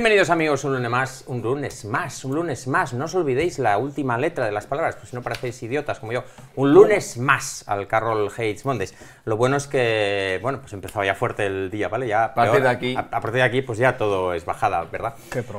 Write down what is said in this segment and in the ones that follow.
Bienvenidos amigos, un lunes más, un lunes más, un lunes más. No os olvidéis la última letra de las palabras, pues si no parecéis idiotas como yo. Un lunes más al Carroll Hayes Mondes. Lo bueno es que, bueno, pues empezaba ya fuerte el día, ¿vale? Ya a partir de aquí. A, partir de aquí, pues ya todo es bajada, ¿verdad?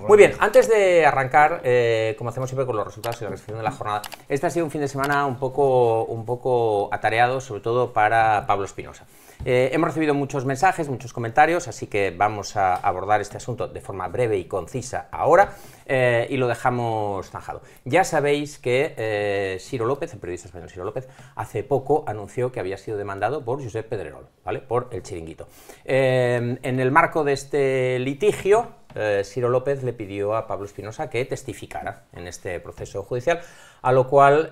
Muy bien, antes de arrancar, eh, como hacemos siempre con los resultados y la restricción de la jornada, este ha sido un fin de semana un poco, un poco atareado, sobre todo para Pablo Espinosa. Eh, hemos recibido muchos mensajes, muchos comentarios, así que vamos a abordar este asunto de forma breve y concisa ahora eh, y lo dejamos zanjado. Ya sabéis que eh, Ciro López, el periodista español Ciro López, hace poco anunció que había sido demandado por Josep Pedrerol, ¿vale? Por el chiringuito. Eh, en el marco de este litigio, eh, Ciro López le pidió a Pablo Espinosa que testificara en este proceso judicial, a lo cual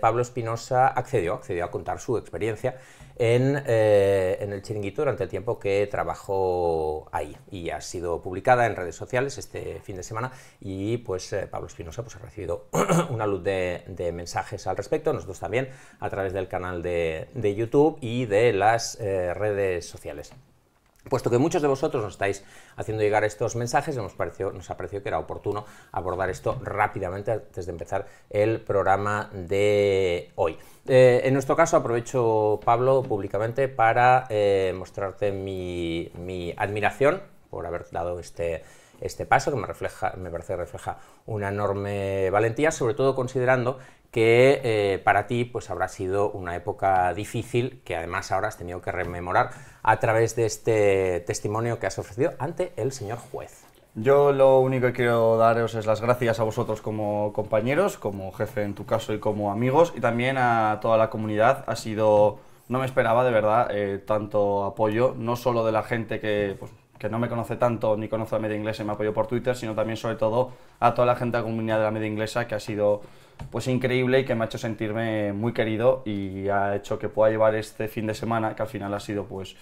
Pablo Espinosa accedió, accedió a contar su experiencia eh, en, el chiringuito durante el tiempo que trabajó ahí y ha sido publicada en redes sociales este fin de semana y pues eh, Pablo Espinosa pues, ha recibido una luz de, mensajes al respecto, nosotros también a través del canal de, YouTube y de las eh, redes sociales. Puesto que muchos de vosotros nos estáis haciendo llegar estos mensajes, nos, pareció, nos ha parecido que era oportuno abordar esto rápidamente antes de empezar el programa de hoy. Eh, en nuestro caso aprovecho, Pablo, públicamente para eh, mostrarte mi, admiración por haber dado este, este paso, que me, refleja, me parece que refleja una enorme valentía, sobre todo considerando que eh, para ti pues habrá sido una época difícil que además ahora has tenido que rememorar a través de este testimonio que has ofrecido ante el señor juez. Yo lo único que quiero daros es las gracias a vosotros como compañeros, como jefe en tu caso y como amigos y también a toda la comunidad. Ha sido, no me esperaba de verdad eh, tanto apoyo, no solo de la gente que pues, no me conoce tanto ni conozco a media inglesa y me apoyo por Twitter, sino también sobre todo a toda la gente de la comunidad de la media inglesa que ha sido pues increíble y que me ha hecho sentirme muy querido y ha hecho que pueda llevar este fin de semana, que al final ha sido pues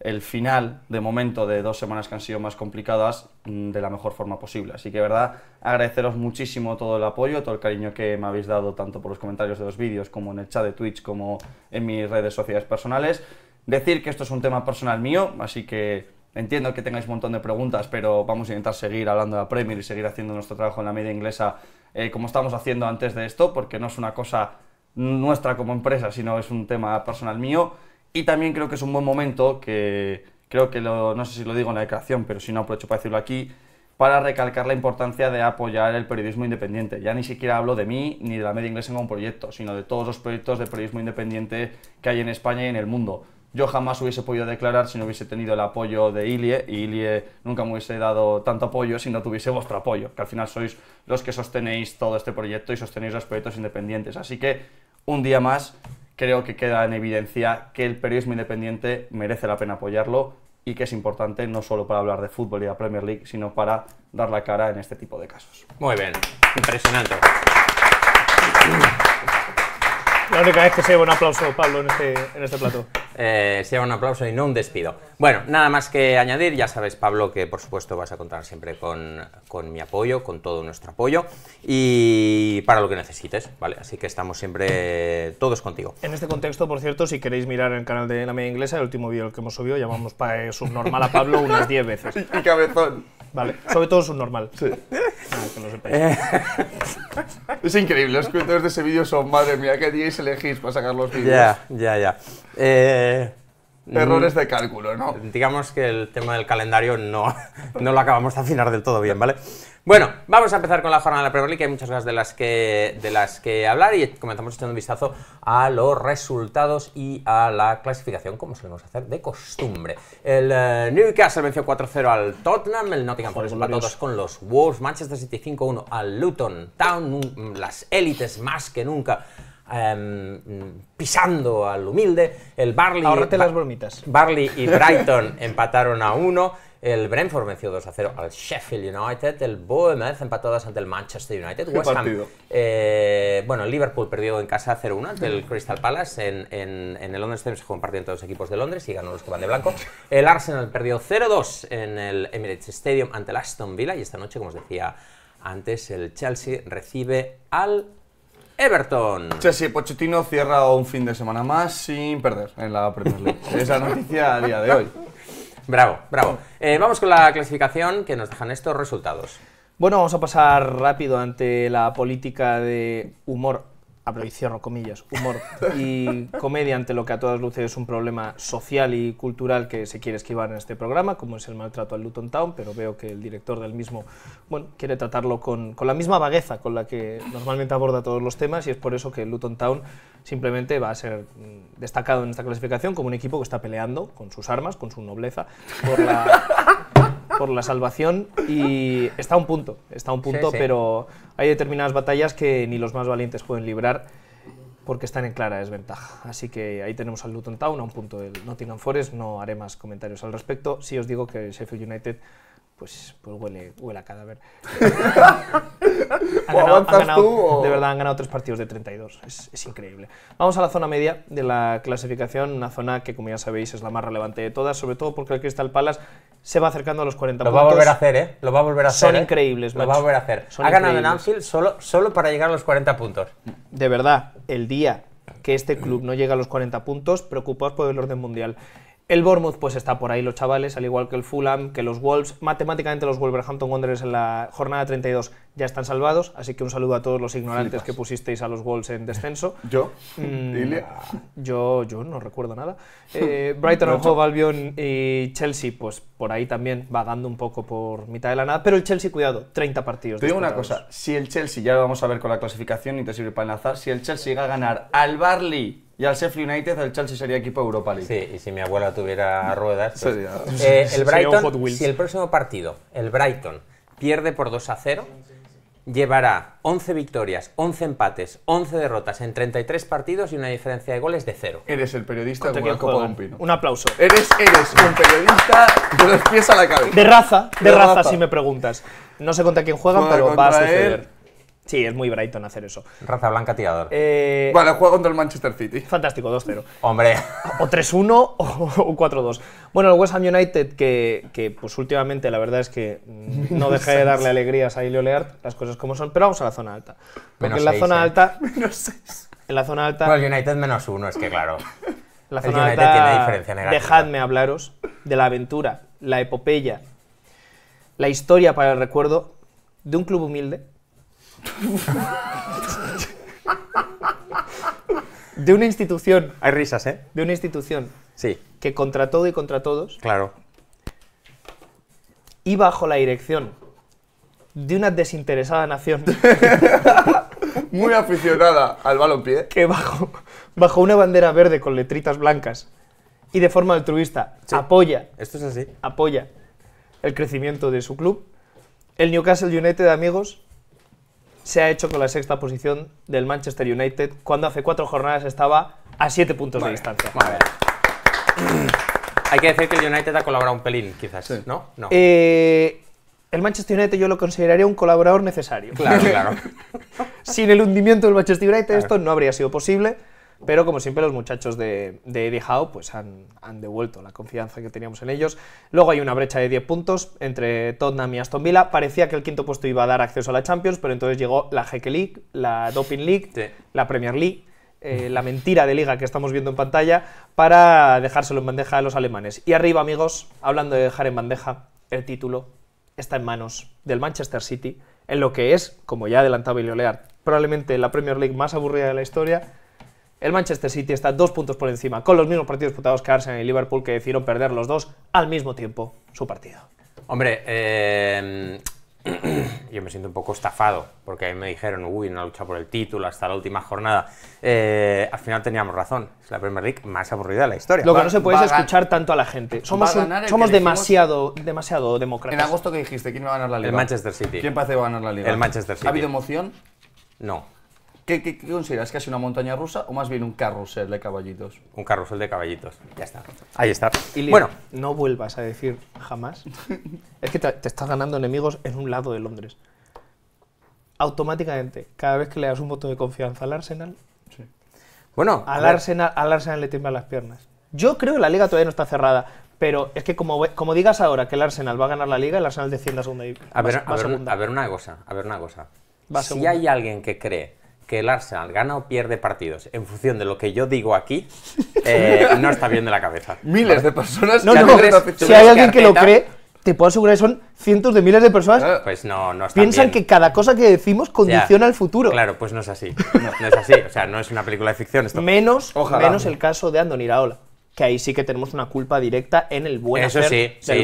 el final de momento de dos semanas que han sido más complicadas mm, de la mejor forma posible. Así que, verdad, agradeceros muchísimo todo el apoyo, todo el cariño que me habéis dado tanto por los comentarios de los vídeos como en el chat de Twitch como en mis redes sociales personales. Decir que esto es un tema personal mío, así que Entiendo que tengáis un montón de preguntas, pero vamos a intentar seguir hablando de la Premier y seguir haciendo nuestro trabajo en la media inglesa eh, como estamos haciendo antes de esto, porque no es una cosa nuestra como empresa, sino es un tema personal mío. Y también creo que es un buen momento, que creo que no sé si lo digo en la declaración, pero si no aprovecho para decirlo aquí, para recalcar la importancia de apoyar el periodismo independiente. Ya ni siquiera hablo de mí ni de la media inglesa como un proyecto, sino de todos los proyectos de periodismo independiente que hay en España y en el mundo yo jamás hubiese podido declarar si no hubiese tenido el apoyo de Ilie, y Ilie nunca me hubiese dado tanto apoyo si no tuviese vuestro apoyo, que al final sois los que sostenéis todo este proyecto y sostenéis los proyectos independientes. Así que, un día más, creo que queda en evidencia que el periodismo independiente merece la pena apoyarlo y que es importante no solo para hablar de fútbol y de Premier League, sino para dar la cara en este tipo de casos. Muy bien, impresionante. La única vez que se lleva un aplauso, Pablo, en este, este plato eh, sea un aplauso y no un despido. Bueno, nada más que añadir, ya sabes Pablo que por supuesto vas a contar siempre con, mi apoyo, con todo nuestro apoyo y para lo que necesites, ¿vale? Así que estamos siempre todos contigo. En este contexto, por cierto, si queréis mirar el canal de La Media Inglesa, el último vídeo que hemos subido, llamamos para subnormal a Pablo unas 10 veces. Y cabezón. Vale, sobre todo subnormal. Sí. Ah, es increíble, los cuentos de ese vídeo son, madre mía, qué días elegís para sacar los vídeos. Ya, ya, ya. Eh... Errores mm. de cálculo, ¿no? Digamos que el tema del calendario no, no lo acabamos de afinar del todo bien, ¿vale? Bueno, vamos a empezar con la jornada de la Premier League, hay muchas cosas de las que, de las que hablar y comenzamos echando un vistazo a los resultados y a la clasificación, como solemos hacer de costumbre. El eh, Newcastle venció 4-0 al Tottenham, el Nottingham Forest para todos, con los Wolves, Manchester City 5-1 al Luton Town, las élites más que nunca Em, pisando al humilde. El Barley, Barley y Brighton empataron a uno. El Brentford venció 2 a 0 al Sheffield United. El Bournemouth empató ante el Manchester United. Eh, bueno, el Liverpool perdió en casa 0-1 ante el Crystal Palace. En, el London Stadium se jugó un entre los equipos de Londres y ganó los que van de blanco. El Arsenal perdió 0-2 en el Emirates Stadium ante el Aston Villa. Y esta noche, como os decía antes, el Chelsea recibe al Everton. sí, Pochettino cierra un fin de semana más sin perder en la Premier League. Esa noticia a día de hoy. Bravo, bravo. Eh, vamos con la clasificación que nos dejan estos resultados. Bueno, vamos a pasar rápido ante la política de humor abro y cierro comillas, humor y comedia ante lo que a todas luces es un problema social y cultural que se quiere esquivar en este programa, como es el maltrato al Luton Town, pero veo que el director del mismo bueno, quiere tratarlo con, con la misma vagueza con la que normalmente aborda todos los temas y es por eso que el Luton Town simplemente va a ser mm, destacado en esta clasificación como un equipo que está peleando con sus armas, con su nobleza, por la por la salvación y está a un punto, está un punto, pero hay determinadas batallas que ni los más valientes pueden librar porque están en clara desventaja. Así que ahí tenemos al Luton Town a un punto del Nottingham Forest. No haré más comentarios al respecto. si os digo que Sheffield United pues, pues huele, a cadáver. De verdad, han ganado tres partidos de 32. Es, es, increíble. Vamos a la zona media de la clasificación, una zona que, como ya sabéis, es la más relevante de todas, sobre todo porque el Crystal Palace se va acercando a los 40 puntos. Lo va a volver a hacer, ¿eh? Lo va a volver a hacer. Son ¿eh? increíbles, Lo va a volver a hacer. ha ganado en Anfield solo, solo para llegar a los 40 puntos. De verdad, el día que este club no llega a los 40 puntos, preocupados por el orden mundial. El Bournemouth pues está por ahí los chavales, al igual que el Fulham, que los Wolves. Matemáticamente los Wolverhampton Wanderers en la jornada 32 ya están salvados, así que un saludo a todos los ignorantes que pusisteis a los Wolves en descenso. ¿Yo? Mm, yo, yo no recuerdo nada. Eh, Brighton, and Albion y Chelsea pues por ahí también vagando un poco por mitad de la nada, pero el Chelsea, cuidado, 30 partidos. Te digo una cosa, si el Chelsea, ya lo vamos a ver con la clasificación y te sirve para enlazar, si el Chelsea llega a ganar al Barley y al Sheffield United el Chelsea sería equipo Europa League. Sí, y si mi abuela tuviera ruedas. Pues, eh, el Brighton, si el próximo partido, el Brighton, pierde por 2 a 0, llevará 11 victorias, 11 empates, 11 derrotas en 33 partidos y una diferencia de goles de 0. Eres el periodista de un pino. Un aplauso. Eres, un periodista de los pies a la cabeza. De raza, de, raza, si me preguntas. No sé contra quién juegan, pero va a suceder. Sí, es muy Brighton hacer eso. Raza blanca tirador. Eh, vale, juega contra el Manchester City. Fantástico, 2-0. Hombre. O 3-1 o, 4-2. Bueno, el West Ham United, que, pues últimamente la verdad es que mm, no deja de darle alegrías a Ilio Leart, las cosas como son, pero vamos a la zona alta. Porque en la zona eh. alta... Menos 6. En la zona alta... Bueno, el United menos 1, es que claro. La zona el United alta, tiene diferencia negativa. Dejadme hablaros de la aventura, la epopeya, la historia para el recuerdo de un club humilde de una institución. Hay risas, ¿eh? De una institución. Sí. Que contra todo y contra todos. Claro. Y bajo la dirección de una desinteresada nación. Muy aficionada al balonpié. Que bajo, bajo una bandera verde con letritas blancas y de forma altruista apoya. Esto es así. Apoya el crecimiento de su club. El Newcastle United, amigos, se ha hecho con la sexta posición del Manchester United cuando hace cuatro jornadas estaba a siete puntos de distancia. Hay que decir que el United ha colaborado un pelín, quizás, ¿no? Eh, el Manchester United yo lo consideraría un colaborador necesario. Claro, claro. Sin el hundimiento del Manchester United esto no habría sido posible. Pero como siempre los muchachos de, Eddie Howe pues han, devuelto la confianza que teníamos en ellos. Luego hay una brecha de 10 puntos entre Tottenham y Aston Villa. Parecía que el quinto puesto iba a dar acceso a la Champions, pero entonces llegó la Jeque League, la Doping League, la Premier League, eh, la mentira de liga que estamos viendo en pantalla, para dejárselo en bandeja a los alemanes. Y arriba, amigos, hablando de dejar en bandeja, el título está en manos del Manchester City, en lo que es, como ya adelantaba Olear, probablemente la Premier League más aburrida de la historia el Manchester City está dos puntos por encima, con los mismos partidos disputados que Arsenal y Liverpool, que decidieron perder los dos al mismo tiempo su partido. Hombre, eh, yo me siento un poco estafado, porque a mí me dijeron, uy, una lucha por el título hasta la última jornada. Eh, al final teníamos razón, es la Premier League más aburrida de la historia. Lo que no se puede es escuchar tanto a la gente. Somos, demasiado, demasiado En agosto que dijiste, ¿quién va a ganar la liga? El Manchester City. ¿Quién parece va a ganar la liga? El Manchester City. ¿Ha habido emoción? No. ¿Qué, consideras? ¿Que es una montaña rusa o más bien un carrusel de caballitos? Un carrusel de caballitos, ya está. Ahí está. y bueno, no vuelvas a decir jamás. es que te, estás ganando enemigos en un lado de Londres. Automáticamente, cada vez que le das un voto de confianza al Arsenal, bueno, al Arsenal, al Arsenal le tiemblan las piernas. Yo creo que la liga todavía no está cerrada, pero es que como, como digas ahora que el Arsenal va a ganar la liga, el Arsenal desciende a segunda A, ver, una cosa, a ver una cosa. si hay alguien que cree que el Arsenal gana o pierde partidos en función de lo que yo digo aquí, eh, no está bien de la cabeza. Miles de personas. No, no, si hay alguien que, lo cree, te puedo asegurar que son cientos de miles de personas. Pues no, no Piensan bien. que cada cosa que decimos condiciona el futuro. Claro, pues no es así. No, es así. O sea, no es una película de ficción esto. Menos, menos el caso de Andoni Iraola que ahí sí que tenemos una culpa directa en el buen Eso sí, sí,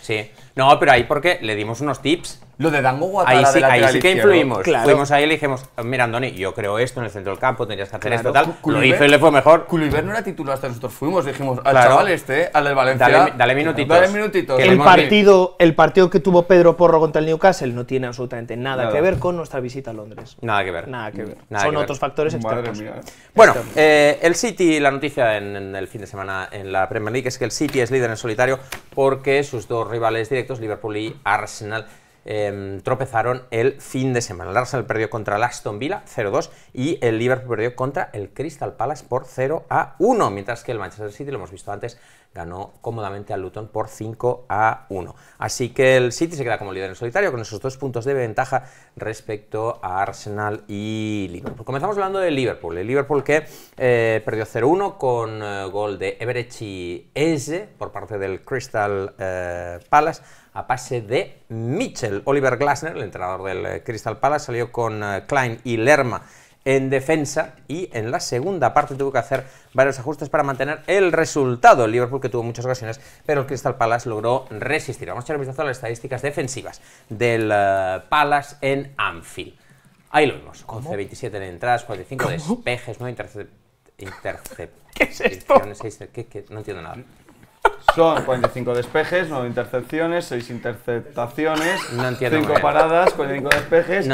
sí, No, pero ahí porque le dimos unos tips lo de Dango Guatara ahí sí, que influimos. Fuimos ahí y le dijimos, mira Andoni, yo creo esto en el centro del campo, tendrías que hacer esto, tal. lo le fue mejor. Culiver no era titular hasta nosotros fuimos, dijimos, al chaval este, al del Valencia. Dale, minutitos. Dale El partido, el partido que tuvo Pedro Porro contra el Newcastle no tiene absolutamente nada, que ver con nuestra visita a Londres. Nada que ver. Nada que ver. Son otros factores externos. Eh. Bueno, eh, el City, la noticia en, el fin de semana en la Premier League es que el City es líder en solitario porque sus dos rivales directos, Liverpool y Arsenal, Em, tropezaron el fin de semana. El Arsenal perdió contra el Aston Villa 0-2 y el Liverpool perdió contra el Crystal Palace por 0-1, mientras que el Manchester City, lo hemos visto antes, ganó cómodamente a Luton por 5 a 1. Así que el City se queda como líder en solitario con esos dos puntos de ventaja respecto a Arsenal y Liverpool. Comenzamos hablando de Liverpool. El Liverpool que eh, perdió 0-1 con eh, gol de y Eze por parte del Crystal eh, Palace a pase de Mitchell. Oliver Glasner, el entrenador del Crystal Palace, salió con Klein y Lerma en defensa y en la segunda parte tuvo que hacer varios ajustes para mantener el resultado. El Liverpool que tuvo muchas ocasiones, pero el Crystal Palace logró resistir. Vamos a echar un vistazo a las estadísticas defensivas del eh, Palace en Anfield. Ahí lo vemos, 11-27 de entradas, 45 despejes, no intercepciones. ¿Qué es esto? No entiendo nada. Son 45 despejes, 9 intercepciones, 6 interceptaciones, 5 paradas, 45 despejes.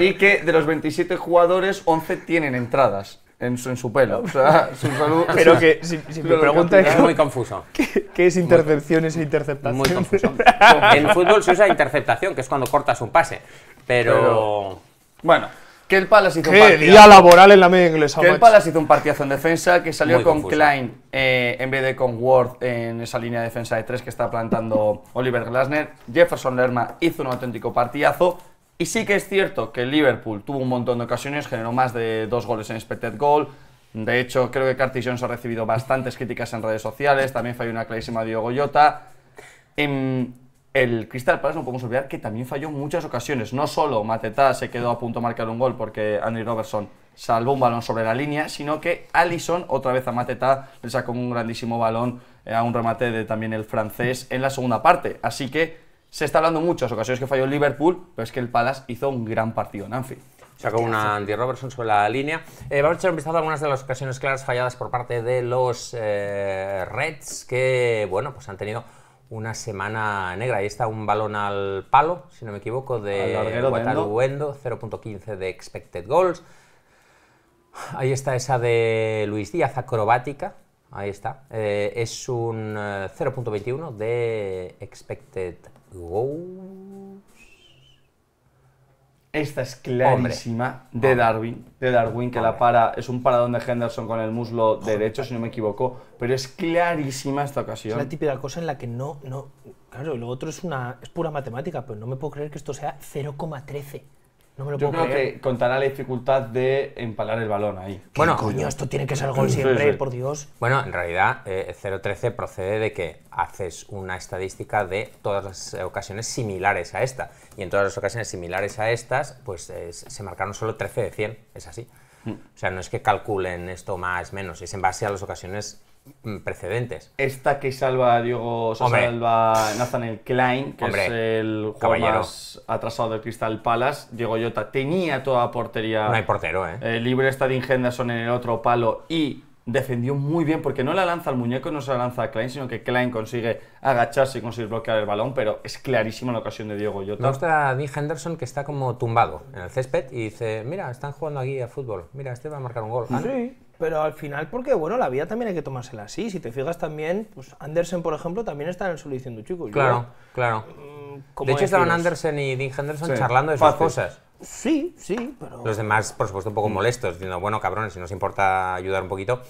Y que de los 27 jugadores, 11 tienen entradas en su, pelo. O sea, su salud. Pero que si, si me preguntas. es muy confuso. ¿Qué, es intercepciones e interceptación? Muy confuso. en fútbol se usa interceptación, que es cuando cortas un pase. Pero... pero bueno. Que el Palace hizo un partido. laboral en la media un partidazo en defensa, que salió con Klein eh, en vez de con Ward en esa línea de defensa de tres que está plantando Oliver Glasner. Jefferson Lerma hizo un auténtico partidazo. Y sí que es cierto que Liverpool tuvo un montón de ocasiones, generó más de dos goles en expected goal. De hecho, creo que Curtis Jones ha recibido bastantes críticas en redes sociales. También falló una clarísima Diego Goyota. En em, el Crystal Palace no podemos olvidar que también falló muchas ocasiones. No solo Mateta se quedó a punto de marcar un gol porque Andy Robertson salvó un balón sobre la línea, sino que Allison, otra vez a Mateta, le sacó un grandísimo balón eh, a un remate de también el francés en la segunda parte. Así que se está hablando muchas ocasiones que falló el Liverpool, pero es que el Palace hizo un gran partido en Anfield. Sacó una Andy Robertson sobre la línea. Eh, vamos a echar un vistazo a algunas de las ocasiones claras falladas por parte de los eh, Reds, que bueno, pues han tenido una semana negra. Ahí está un balón al palo, si no me equivoco, de Guataruendo, 0.15 de expected goals. Ahí está esa de Luis Díaz, acrobática. Ahí está. Eh, es un 0.21 eh, de expected goals. Esta es clarísima de Darwin, de Darwin que la para es un paradón de Henderson con el muslo derecho, si no me equivoco, pero es clarísima esta ocasión. Es la típica cosa en la que no, no, claro, lo otro es una es pura matemática, pero no me puedo creer que esto sea 0,13. No me lo Yo creo que contará la dificultad de empalar el balón ahí. Bueno, coño, esto tiene que ser gol siempre, por Dios. Bueno, en realidad, 0-13 eh, procede de que haces una estadística de todas las ocasiones similares a esta. Y en todas las ocasiones similares a estas, pues se marcaron solo 13 de 100. Es así. Mm. O sea, no es que calculen esto más, menos, es en base a las ocasiones Mm, precedentes. Esta que salva a Diego, o salva Klein, que es el jugador más atrasado del Crystal Palace. Diego Jota tenía toda portería. No hay portero, ¿eh? el eh, libre está de Henderson en el otro palo y defendió muy bien, porque no la lanza al muñeco, no se la lanza a Klein, sino que Klein consigue agacharse y conseguir bloquear el balón, pero es clarísima la ocasión de Diego Jota. Me gusta Dean Henderson que está como tumbado en el césped y dice, mira, están jugando aquí a fútbol, mira, este va a marcar un gol. Ah, sí. Pero al final, porque bueno, la vida también hay que tomársela así. Si te fijas también, pues Andersen, por ejemplo, también está en el suelo diciendo, chicos, Claro, mm, claro. De hecho, estaban Andersen y Dean Henderson charlando de sus cosas. Sí, sí, pero... Los demás, por supuesto, un poco mm. molestos, diciendo, bueno, cabrones, si nos importa ayudar un poquito.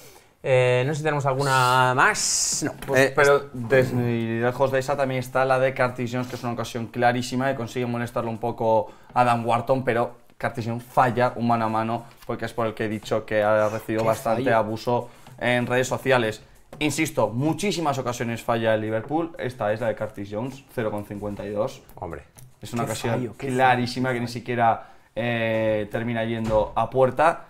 Eh, no sé si tenemos alguna más. No. Pues, eh, pero lejos de esa también está la de Curtis que es una ocasión clarísima que consigue molestarlo un poco a Dan Wharton, pero Jones falla un mano a mano porque es por el que he dicho que ha recibido bastante abuso en redes sociales. Insisto, muchísimas ocasiones falla el Liverpool. Esta es la de Curtis Jones, 0,52. Hombre. Es una ocasión clarísima que ni siquiera eh, termina yendo a puerta.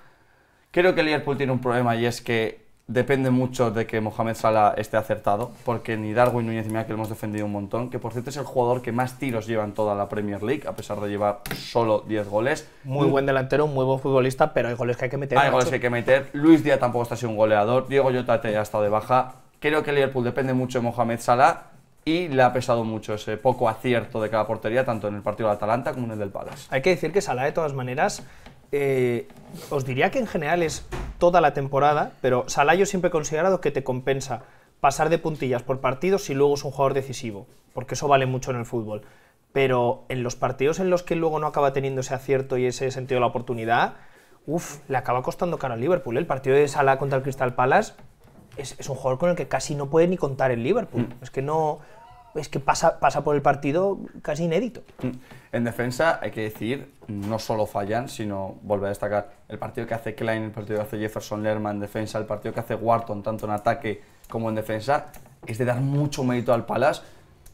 Creo que el Liverpool tiene un problema y es que depende mucho de que Mohamed Salah esté acertado, porque ni Darwin Núñez ni que hemos defendido un montón, que por cierto es el jugador que más tiros lleva en toda la Premier League, a pesar de llevar solo 10 goles. Muy buen delantero, muy buen futbolista, pero hay goles que hay que meter. Hay goles que hay que meter. Luis Díaz tampoco está siendo un goleador. Diego Jota ya ha estado de baja. Creo que Liverpool depende mucho de Mohamed Salah y le ha pesado mucho ese poco acierto de cada portería, tanto en el partido de Atalanta como en el del Palace. Hay que decir que Salah, de todas maneras, eh, os diría que en general es toda la temporada, pero Salah yo siempre he considerado que te compensa pasar de puntillas por partidos si luego es un jugador decisivo, porque eso vale mucho en el fútbol. Pero en los partidos en los que luego no acaba teniendo ese acierto y ese sentido de la oportunidad, uff, le acaba costando cara al Liverpool. ¿eh? El partido de Salah contra el Crystal Palace es, un jugador con el que casi no puede ni contar el Liverpool. Mm. Es que no, es que pasa, pasa por el partido casi inédito. Mm. En defensa, hay que decir, no solo fallan, sino, volver a destacar, el partido que hace Klein, el partido que hace Jefferson Lerman en defensa, el partido que hace Wharton, tanto en ataque como en defensa, es de dar mucho mérito al Palace.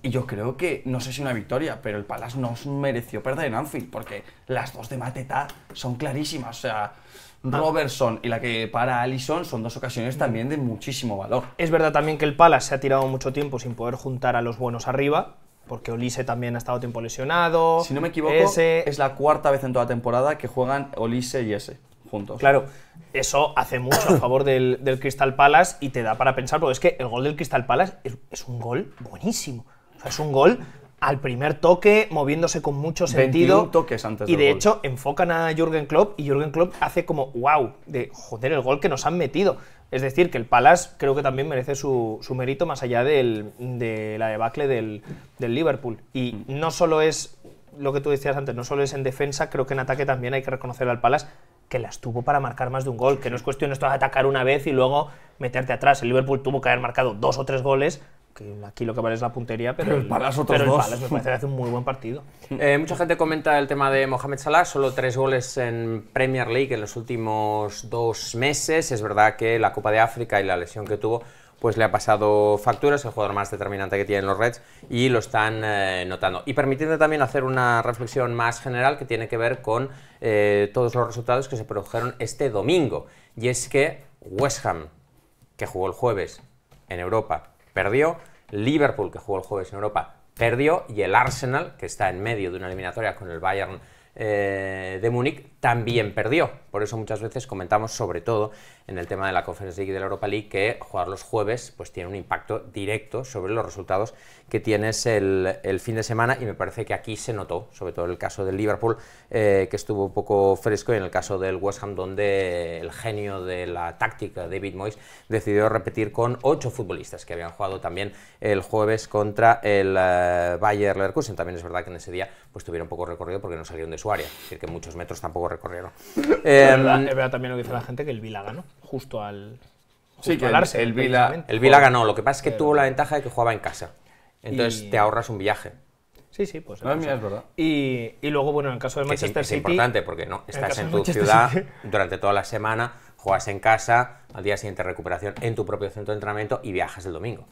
Y yo creo que, no sé si una victoria, pero el Palace no mereció perder en Anfield, porque las dos de Mateta son clarísimas. O sea, Robertson y la que para Alison son dos ocasiones también de muchísimo valor. Es verdad también que el Palace se ha tirado mucho tiempo sin poder juntar a los buenos arriba, porque Olise también ha estado tiempo lesionado. Si no me equivoco, ese. es la cuarta vez en toda la temporada que juegan Olise y ese juntos. Claro, eso hace mucho a favor del, Crystal Palace y te da para pensar, porque es que el gol del Crystal Palace es, es un gol buenísimo. O sea, es un gol al primer toque, moviéndose con mucho sentido. Y de hecho, enfocan a Jürgen Klopp y Jürgen Klopp hace como wow, de joder, el gol que nos han metido. Es decir, que el Palace creo que también merece su, mérito más allá de la debacle del, del Liverpool. Y mm. no solo es lo que tú decías antes, no solo es en defensa, creo que en ataque también hay que reconocer al Palace que las tuvo para marcar más de un gol, que no es cuestión esto de atacar una vez y luego meterte atrás. El Liverpool tuvo que haber marcado dos o tres goles aquí lo que vale es la puntería, pero, para el pero me parece que hace un muy buen partido. Eh, mucha gente comenta el tema de Mohamed Salah, solo tres goles en Premier League en los últimos dos meses. Es verdad que la Copa de África y la lesión que tuvo pues le ha pasado facturas, el jugador más determinante que tienen los Reds y lo están eh, notando. Y permitiendo también hacer una reflexión más general que tiene que ver con eh, todos los resultados que se produjeron este domingo. Y es que West Ham, que jugó el jueves en Europa, perdió, Liverpool, que jugó el jueves en Europa, perdió, y el Arsenal, que está en medio de una eliminatoria con el Bayern eh, de Múnich, también perdió. Por eso muchas veces comentamos, sobre todo en el tema de la Conference League y de la Europa League, que jugar los jueves pues, tiene un impacto directo sobre los resultados que tienes el, fin de semana y me parece que aquí se notó, sobre todo en el caso del Liverpool, eh, que estuvo un poco fresco, y en el caso del West Ham, donde el genio de la táctica, David Moyes, decidió repetir con ocho futbolistas que habían jugado también el jueves contra el Bayern eh, Bayer Leverkusen. También es verdad que en ese día pues, tuvieron poco recorrido porque no salieron de su área, es decir, que muchos metros tampoco recorrieron. Em, es, verdad, también lo que dice la gente que el Vila ganó, justo al. sí, el, Vila, el Vila ganó. Lo que pasa es que tuvo la ventaja de que jugaba en casa. Entonces te ahorras un viaje. Sí, sí, pues. Ah, es verdad. Y, luego, bueno, en el caso de Manchester City. Es importante porque no estás en, tu ciudad durante toda la semana, juegas en casa, al día siguiente recuperación en tu propio centro de entrenamiento y viajas el domingo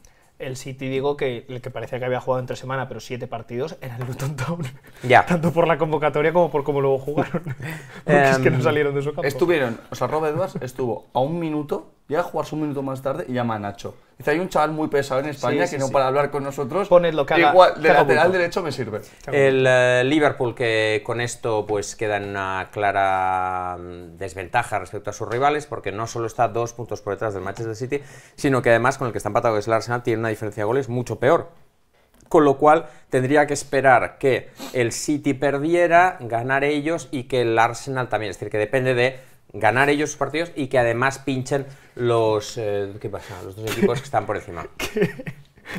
el City, digo, que el que parecía que había jugado entre semana, pero siete partidos, era el Luton Town. Ya. Tanto por la convocatoria como por cómo luego jugaron. Porque es que no em, salieron de su campo. Estuvieron, o sea, Rob Edwards estuvo a un minuto ya a jugarse un minuto más tarde y llama a Nacho. Dice, hay un chaval muy pesado en España que no para hablar con nosotros. Ponedlo, que Igual, de lateral derecho me sirve. El eh, Liverpool que con esto pues queda en una clara mm, desventaja respecto a sus rivales porque no solo está dos puntos por detrás del Manchester City, sino que además con el que está empatado es el Arsenal tiene una diferencia de goles mucho peor. Con lo cual tendría que esperar que el City perdiera, ganar ellos y que el Arsenal también. Es decir, que depende de ganar ellos sus partidos y que además pinchen los, eh, ¿qué pasa? los dos equipos que están por encima.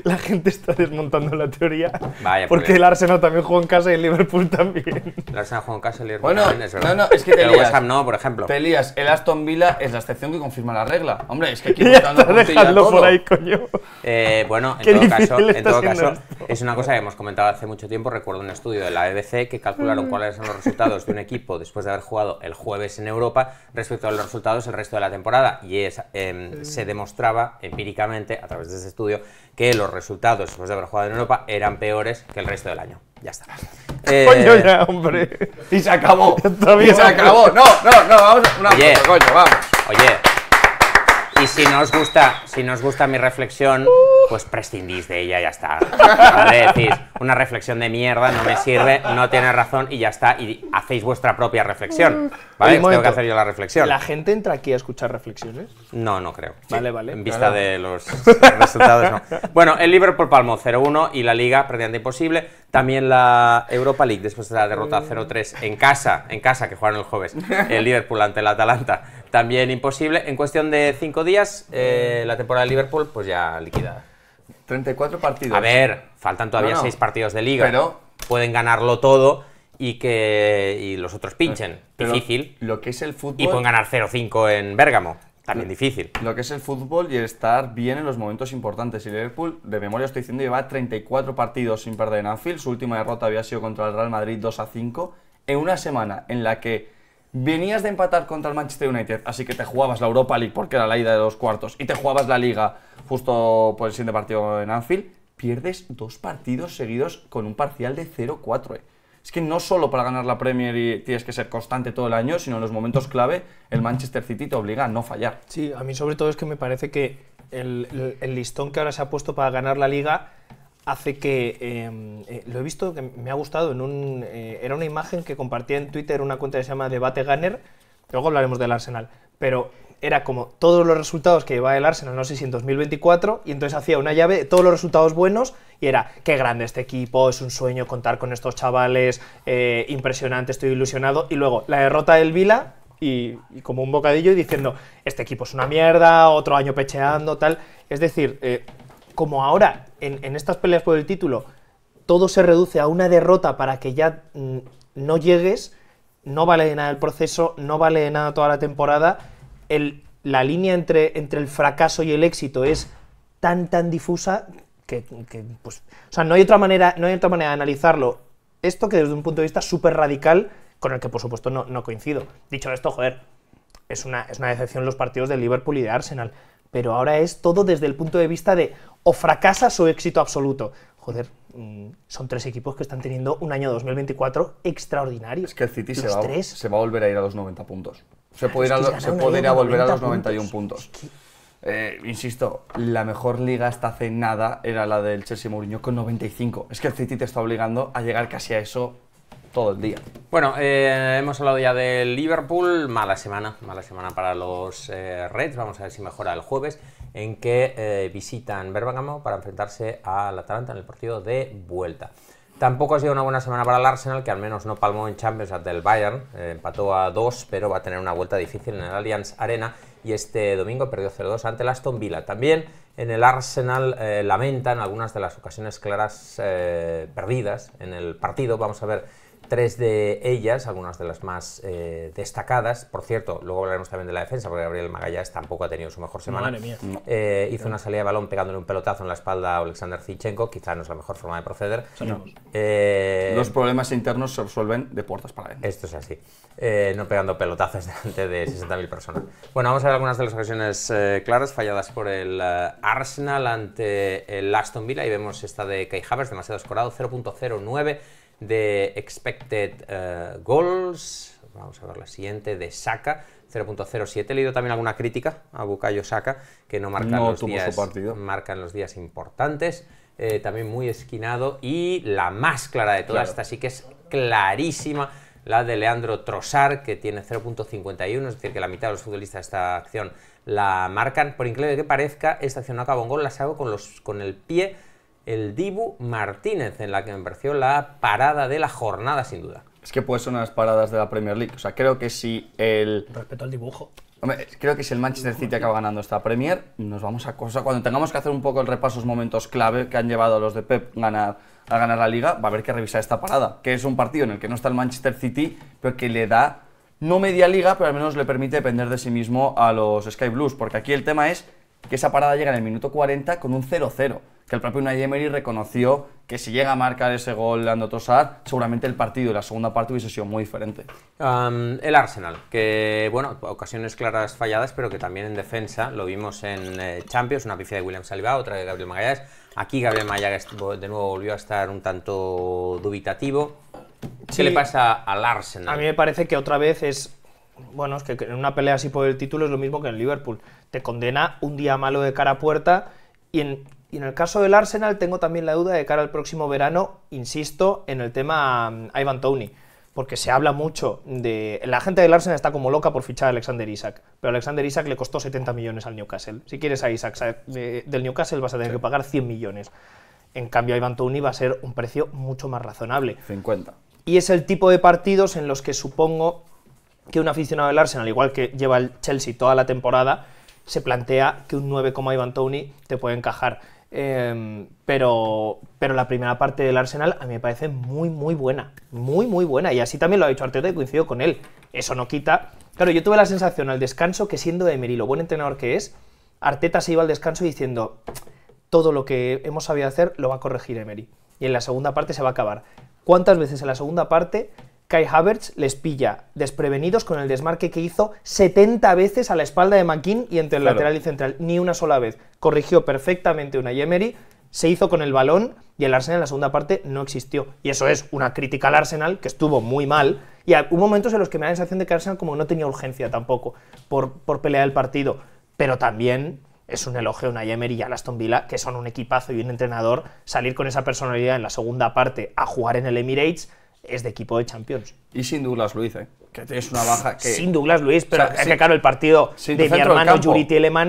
La gente está desmontando la teoría Vaya, porque el Arsenal también juega en casa y el Liverpool también. El Arsenal juega en casa y el Liverpool bueno, también, es No, no, es que te West Ham no, por ejemplo. Te El Aston Villa es la excepción que confirma la regla. Hombre, es que aquí ya está dejadlo por ahí, coño. Eh, bueno, en todo caso, es una cosa que hemos comentado hace mucho tiempo. Recuerdo un estudio de la e BBC que calcularon mm. cuáles son los resultados de un equipo después de haber jugado el jueves en Europa respecto a los resultados el resto de la temporada. Y em, mm. se demostraba empíricamente, a través de ese estudio, que los resultados después de haber jugado en Europa eran peores que el resto del año. Ya está. coño, eh, ya, hombre. Y se acabó. se acabó. No, no, no, vamos. Una coño, vamos. Oye. Y si no os gusta, si no gusta mi reflexión, pues prescindís de ella ya está. Decís, una reflexión de mierda no me sirve, no tiene razón y ya está. Y hacéis vuestra propia reflexión. Mm. ¿Vale? Tengo que hacer yo la reflexión. ¿La gente entra aquí a escuchar reflexiones? No, no creo. Vale, vale. En vista de los resultados, Bueno, el Liverpool palmo 0-1 y la Liga prácticamente imposible. También la Europa League después de la derrota 0-3 en casa, en casa que jugaron el jueves, el Liverpool ante el Atalanta también imposible. En cuestión de cinco días, eh, mm. la temporada de Liverpool, pues ya liquidada. 34 partidos. A ver, faltan todavía seis partidos de liga. Pero pueden ganarlo todo y que y los otros pinchen. Eh, difícil. Lo que es el fútbol. Y pueden ganar 0-5 en Bérgamo. También difícil. Lo que es el fútbol y el estar bien en los momentos importantes. Y Liverpool, de memoria estoy diciendo, lleva 34 partidos sin perder en Anfield. Su última derrota había sido contra el Real Madrid 2 a 5. En una semana en la que Venías de empatar contra el Manchester United, así que te jugabas la Europa League porque era la ida de los cuartos y te jugabas la Liga justo por el pues, siguiente partido en Anfield. Pierdes dos partidos seguidos con un parcial de 0-4. Eh. Es que no solo para ganar la Premier y tienes que ser constante todo el año, sino en los momentos clave el Manchester City te obliga a no fallar. Sí, a mí sobre todo es que me parece que el listón que ahora se ha puesto para ganar la Liga hace que, em, eh, lo he visto, que me ha gustado, en un, eh, era una imagen que compartía en Twitter una cuenta que se llama Debate Gunner, luego hablaremos del Arsenal, pero era como todos los resultados que llevaba el Arsenal, no sé si en 2024, y entonces hacía una llave de todos los resultados buenos y era, qué grande este equipo, es un sueño contar con estos chavales, eh, impresionante, estoy ilusionado, y luego la derrota del Vila y, como un bocadillo y diciendo, este equipo es una mierda, otro año pecheando, tal. Es decir, como ahora en, estas peleas por el título todo se reduce a una derrota para que ya mm, no llegues, no vale de nada el proceso, no vale de nada toda la temporada. la línea entre, entre el fracaso y el éxito es tan, tan difusa que, pues, o sea, no hay, otra manera, no hay otra manera de analizarlo. Esto que desde un punto de vista súper radical, con el que por supuesto no, coincido. Dicho esto, joder, es una, es una decepción los partidos de Liverpool y de Arsenal pero ahora es todo desde el punto de vista de o fracasas o éxito absoluto. Joder, mm, son tres equipos que están teniendo un año 2024 extraordinario. Es que el City se va, a volver a ir a los 90 puntos. Se ah, puede, se volver a los 91 puntos. Eh, insisto, la mejor liga hasta hace nada era la del Chelsea Mourinho con 95. Es que el City te está obligando a llegar casi a eso todo el día. Bueno, eh, hemos hablado ya del Liverpool, mala semana, mala semana para los eh, Reds, vamos a ver si mejora el jueves, en que eh, visitan Bergamo para enfrentarse al Atalanta en el partido de vuelta. Tampoco ha sido una buena semana para el Arsenal, que al menos no palmó en Champions ante el Bayern, empató a dos pero va a tener una vuelta difícil en el Allianz Arena y este domingo perdió 0-2 ante el Aston Villa. También en el Arsenal lamentan algunas de las ocasiones claras perdidas en el partido, vamos a ver Tres de ellas, algunas de las más eh, destacadas, por cierto, luego hablaremos también de la defensa, porque Gabriel Magallanes tampoco ha tenido su mejor semana. Eh, hizo una salida de balón pegándole un pelotazo en la espalda a Alexander Zichenko, quizá no es la mejor forma de proceder. Eh, Los problemas internos se resuelven de puertas para adentro. Esto es así, no pegando pelotazos delante de 60.000 personas. Bueno, vamos a ver algunas de las ocasiones claras falladas por el Arsenal ante el Aston Villa y vemos esta de Kai Havers, demasiado escorado, 0.09 de expected eh, goals, vamos a ver la siguiente, de Saka, 0.07. He leído también alguna crítica a Bukayo Saka, que no marca los, días, marcan los días importantes. Eh, también muy esquinado. Y la más clara de todas, esta sí que es clarísima, la de Leandro Trossard, que tiene 0.51, es decir, que la mitad de los futbolistas de esta acción la marcan. Por increíble que parezca, esta acción no acaba en gol, la saco con, con el pie el Dibu Martínez, en la que me pareció la parada de la jornada, sin duda. Es que puede ser una de las paradas de la Premier League. O sea, creo que si el. Respeto al dibujo. Hombre, creo que si el Manchester City acaba ganando esta Premier, nos vamos a. cosa cuando tengamos que hacer un poco el repaso, los momentos clave que han llevado a los de Pep a ganar la liga, va a haber que revisar esta parada. Que es un partido en el que no está el Manchester City, pero que le da. No media liga, pero al menos le permite depender de sí mismo a los Sky Blues. Porque aquí el tema es que esa parada llega en el minuto 40 con un 0-0 que el propio Unai Emery reconoció que si llega a marcar ese gol dando tosar seguramente el partido y la segunda parte hubiese sido muy diferente. el Arsenal, que bueno, ocasiones claras falladas, pero que también en defensa, lo vimos en eh, Champions, una pifia de William Saliba, otra de Gabriel Magallanes. Aquí Gabriel Magallanes de nuevo volvió a estar un tanto dubitativo. ¿Qué le pasa al Arsenal? A mí me parece que otra vez es bueno, es que en una pelea así por el título es lo mismo que en Liverpool. Te condena un día malo de cara a puerta y en y en el caso del Arsenal tengo también la duda de cara al próximo verano, insisto, en el tema mm, Ivan Tony, porque se habla mucho de... La gente del Arsenal está como loca por fichar a Alexander Isaac, pero Alexander Isaac le costó 70 millones al Newcastle. Si quieres a Isaac del Newcastle vas a tener que pagar 100 millones. En cambio, Ivan Tony va a ser un precio mucho más razonable. 50. Y es el tipo de partidos en los que supongo que un aficionado del Arsenal, igual que lleva el Chelsea toda la temporada, se plantea que un 9 como Ivan Tony te puede encajar. Em, pero, pero la primera parte del Arsenal a mí me parece muy, muy buena. Muy, muy buena. Y así también lo ha dicho Arteta y coincido con él. Eso no quita. Claro, yo tuve la sensación al descanso que siendo Emery, lo buen entrenador que es, Arteta se iba al descanso diciendo todo lo que hemos sabido hacer lo va a corregir Emery. Y en la segunda parte se va a acabar. ¿Cuántas veces en la segunda parte Kai Havertz les pilla desprevenidos con el desmarque que hizo 70 veces a la espalda de McKean y entre el lateral y central, ni una sola vez. Corrigió perfectamente una Yemery, se hizo con el balón y el Arsenal en la segunda parte no existió. Y eso es una crítica al Arsenal, que estuvo muy mal. Y hubo momentos en los que me da la sensación de que Arsenal como no tenía urgencia tampoco por, pelear el partido. Pero también es un elogio a una Yemery y a Aston Villa, que son un equipazo y un entrenador, salir con esa personalidad en la segunda parte a jugar en el Emirates es de equipo de Champions. Y sin Douglas Luis, ¿eh? que tienes una baja que... Sin Douglas Luis, pero es que claro, el partido de mi hermano Yuri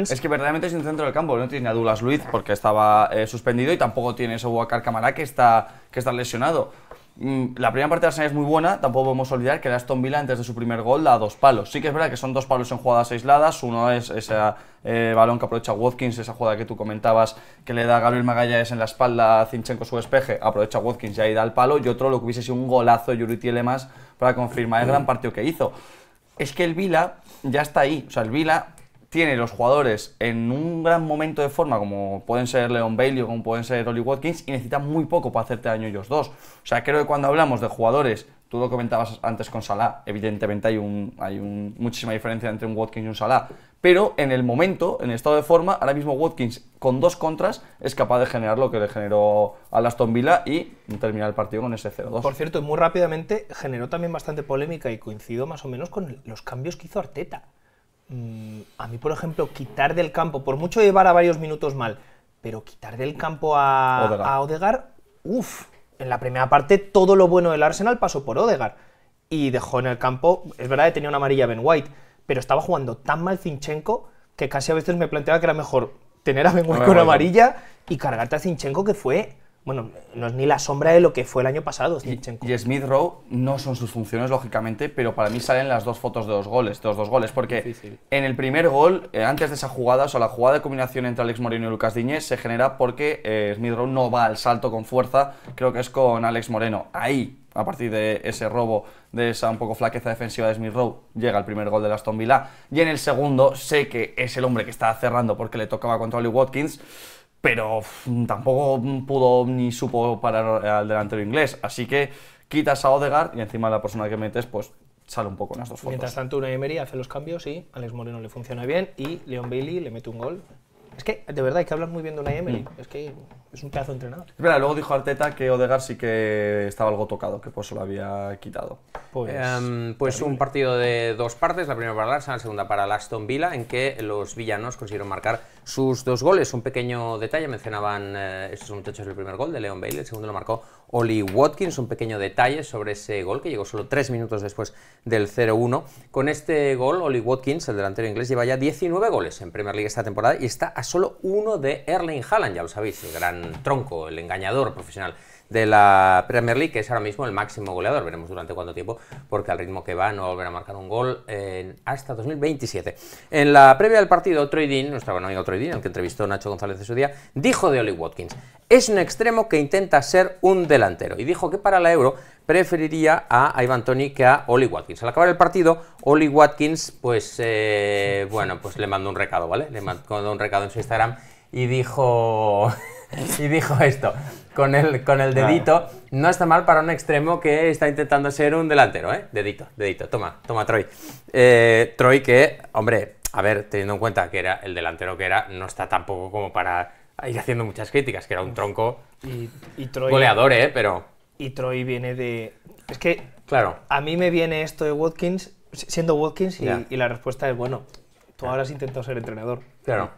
Es que verdaderamente es un centro del campo, no tiene a Douglas Luis porque estaba eh, suspendido y tampoco tiene a Wakar Camará que está, que está lesionado. Mm, la primera parte de Arsenal es muy buena, tampoco podemos olvidar que el Aston Villa antes de su primer gol da dos palos. Sí que es verdad que son dos palos en jugadas aisladas, uno es ese eh, balón que aprovecha Watkins, esa jugada que tú comentabas que le da Gabriel Magallanes en la espalda a Zinchenko su despeje, aprovecha Watkins y ahí da el palo, y otro lo que hubiese sido un golazo de Yuri Tielemas para confirmar el gran partido que hizo. Es que el Villa ya está ahí, o sea, el Villa tiene los jugadores en un gran momento de forma, como pueden ser Leon Bailey o como pueden ser Ollie Watkins, y necesita muy poco para hacerte daño ellos dos. O sea, creo que cuando hablamos de jugadores, tú lo comentabas antes con Salah, evidentemente hay, un, hay muchísima diferencia entre un Watkins y un Salah, pero en el momento, en el estado de forma, ahora mismo Watkins con dos contras es capaz de generar lo que le generó a Aston Villa y terminar el partido con ese 0-2. Por cierto, muy rápidamente generó también bastante polémica y coincido más o menos con los cambios que hizo Arteta Mm, a mí, por ejemplo, quitar del campo, por mucho llevar a varios minutos mal, pero quitar del campo a Odegar uff, en la primera parte todo lo bueno del Arsenal pasó por Odegar y dejó en el campo, es verdad que tenía una amarilla Ben White, pero estaba jugando tan mal Zinchenko que casi a veces me planteaba que era mejor tener a Ben White con amarilla y cargarte a Zinchenko que fue bueno, no es ni la sombra de lo que fue el año pasado. Y, Smith Rowe no son sus funciones, lógicamente, pero para mí salen las dos fotos de los goles, de los dos goles, porque en el primer gol, eh, antes de esa jugada, o la jugada de combinación entre Alex Moreno y Lucas Diñez se genera porque eh, Smith Rowe no va al salto con fuerza, creo que es con Alex Moreno. Ahí, a partir de ese robo, de esa un poco flaqueza defensiva de Smith Rowe, llega el primer gol de Aston Villa. Y en el segundo, sé que es el hombre que está cerrando porque le tocaba contra Oli Watkins pero tampoco pudo ni supo parar al delantero inglés. Así que quitas a Odegaard y encima la persona que metes, pues sale un poco en las dos fotos. Mientras tanto, una Emery hace los cambios y Alex Moreno le funciona bien y Leon Bailey le mete un gol. Es que de verdad hay que hablar muy bien de una Emery. Mm. Es que es un pedazo entrenado. entrenador. luego dijo Arteta que Odegar sí que estaba algo tocado, que pues eso lo había quitado. Pues, em, pues un partido de dos partes, la primera para el la segunda para el Aston Villa, en que los villanos consiguieron marcar sus dos goles. Un pequeño detalle, mencionaban eh, estos muchachos el primer gol de Leon Bailey el segundo lo marcó Oli Watkins, un pequeño detalle sobre ese gol que llegó solo tres minutos después del 0-1. Con este gol, Oli Watkins, el delantero inglés, lleva ya 19 goles en Premier League esta temporada y está a solo uno de Erling Haaland, ya lo sabéis, el gran tronco, el engañador profesional de la Premier League, que es ahora mismo el máximo goleador. Veremos durante cuánto tiempo, porque al ritmo que va no volverá a marcar un gol hasta 2027. En la previa del partido, Troy Dean, nuestro buen amigo Troy Dean, el que entrevistó Nacho González de su día, dijo de Oli Watkins, es un extremo que intenta ser un delantero. Y dijo que para la Euro preferiría a Ivan Tony que a Oli Watkins. Al acabar el partido, Oli Watkins, pues, eh, bueno, pues le mandó un recado, ¿vale? Le mandó un recado en su Instagram y dijo... y dijo esto, con el, con el dedito, no está mal para un extremo que está intentando ser un delantero, ¿eh? Dedito, dedito, toma, toma Troy. Eh, Troy que, hombre, a ver, teniendo en cuenta que era el delantero que era, no está tampoco como para ir haciendo muchas críticas, que era un tronco y, Troy, goleador, ¿eh? Pero... Y Troy viene de... Es que claro. a mí me viene esto de Watkins, siendo Watkins, y, y la respuesta es, bueno, tú ahora has intentado ser entrenador. Claro.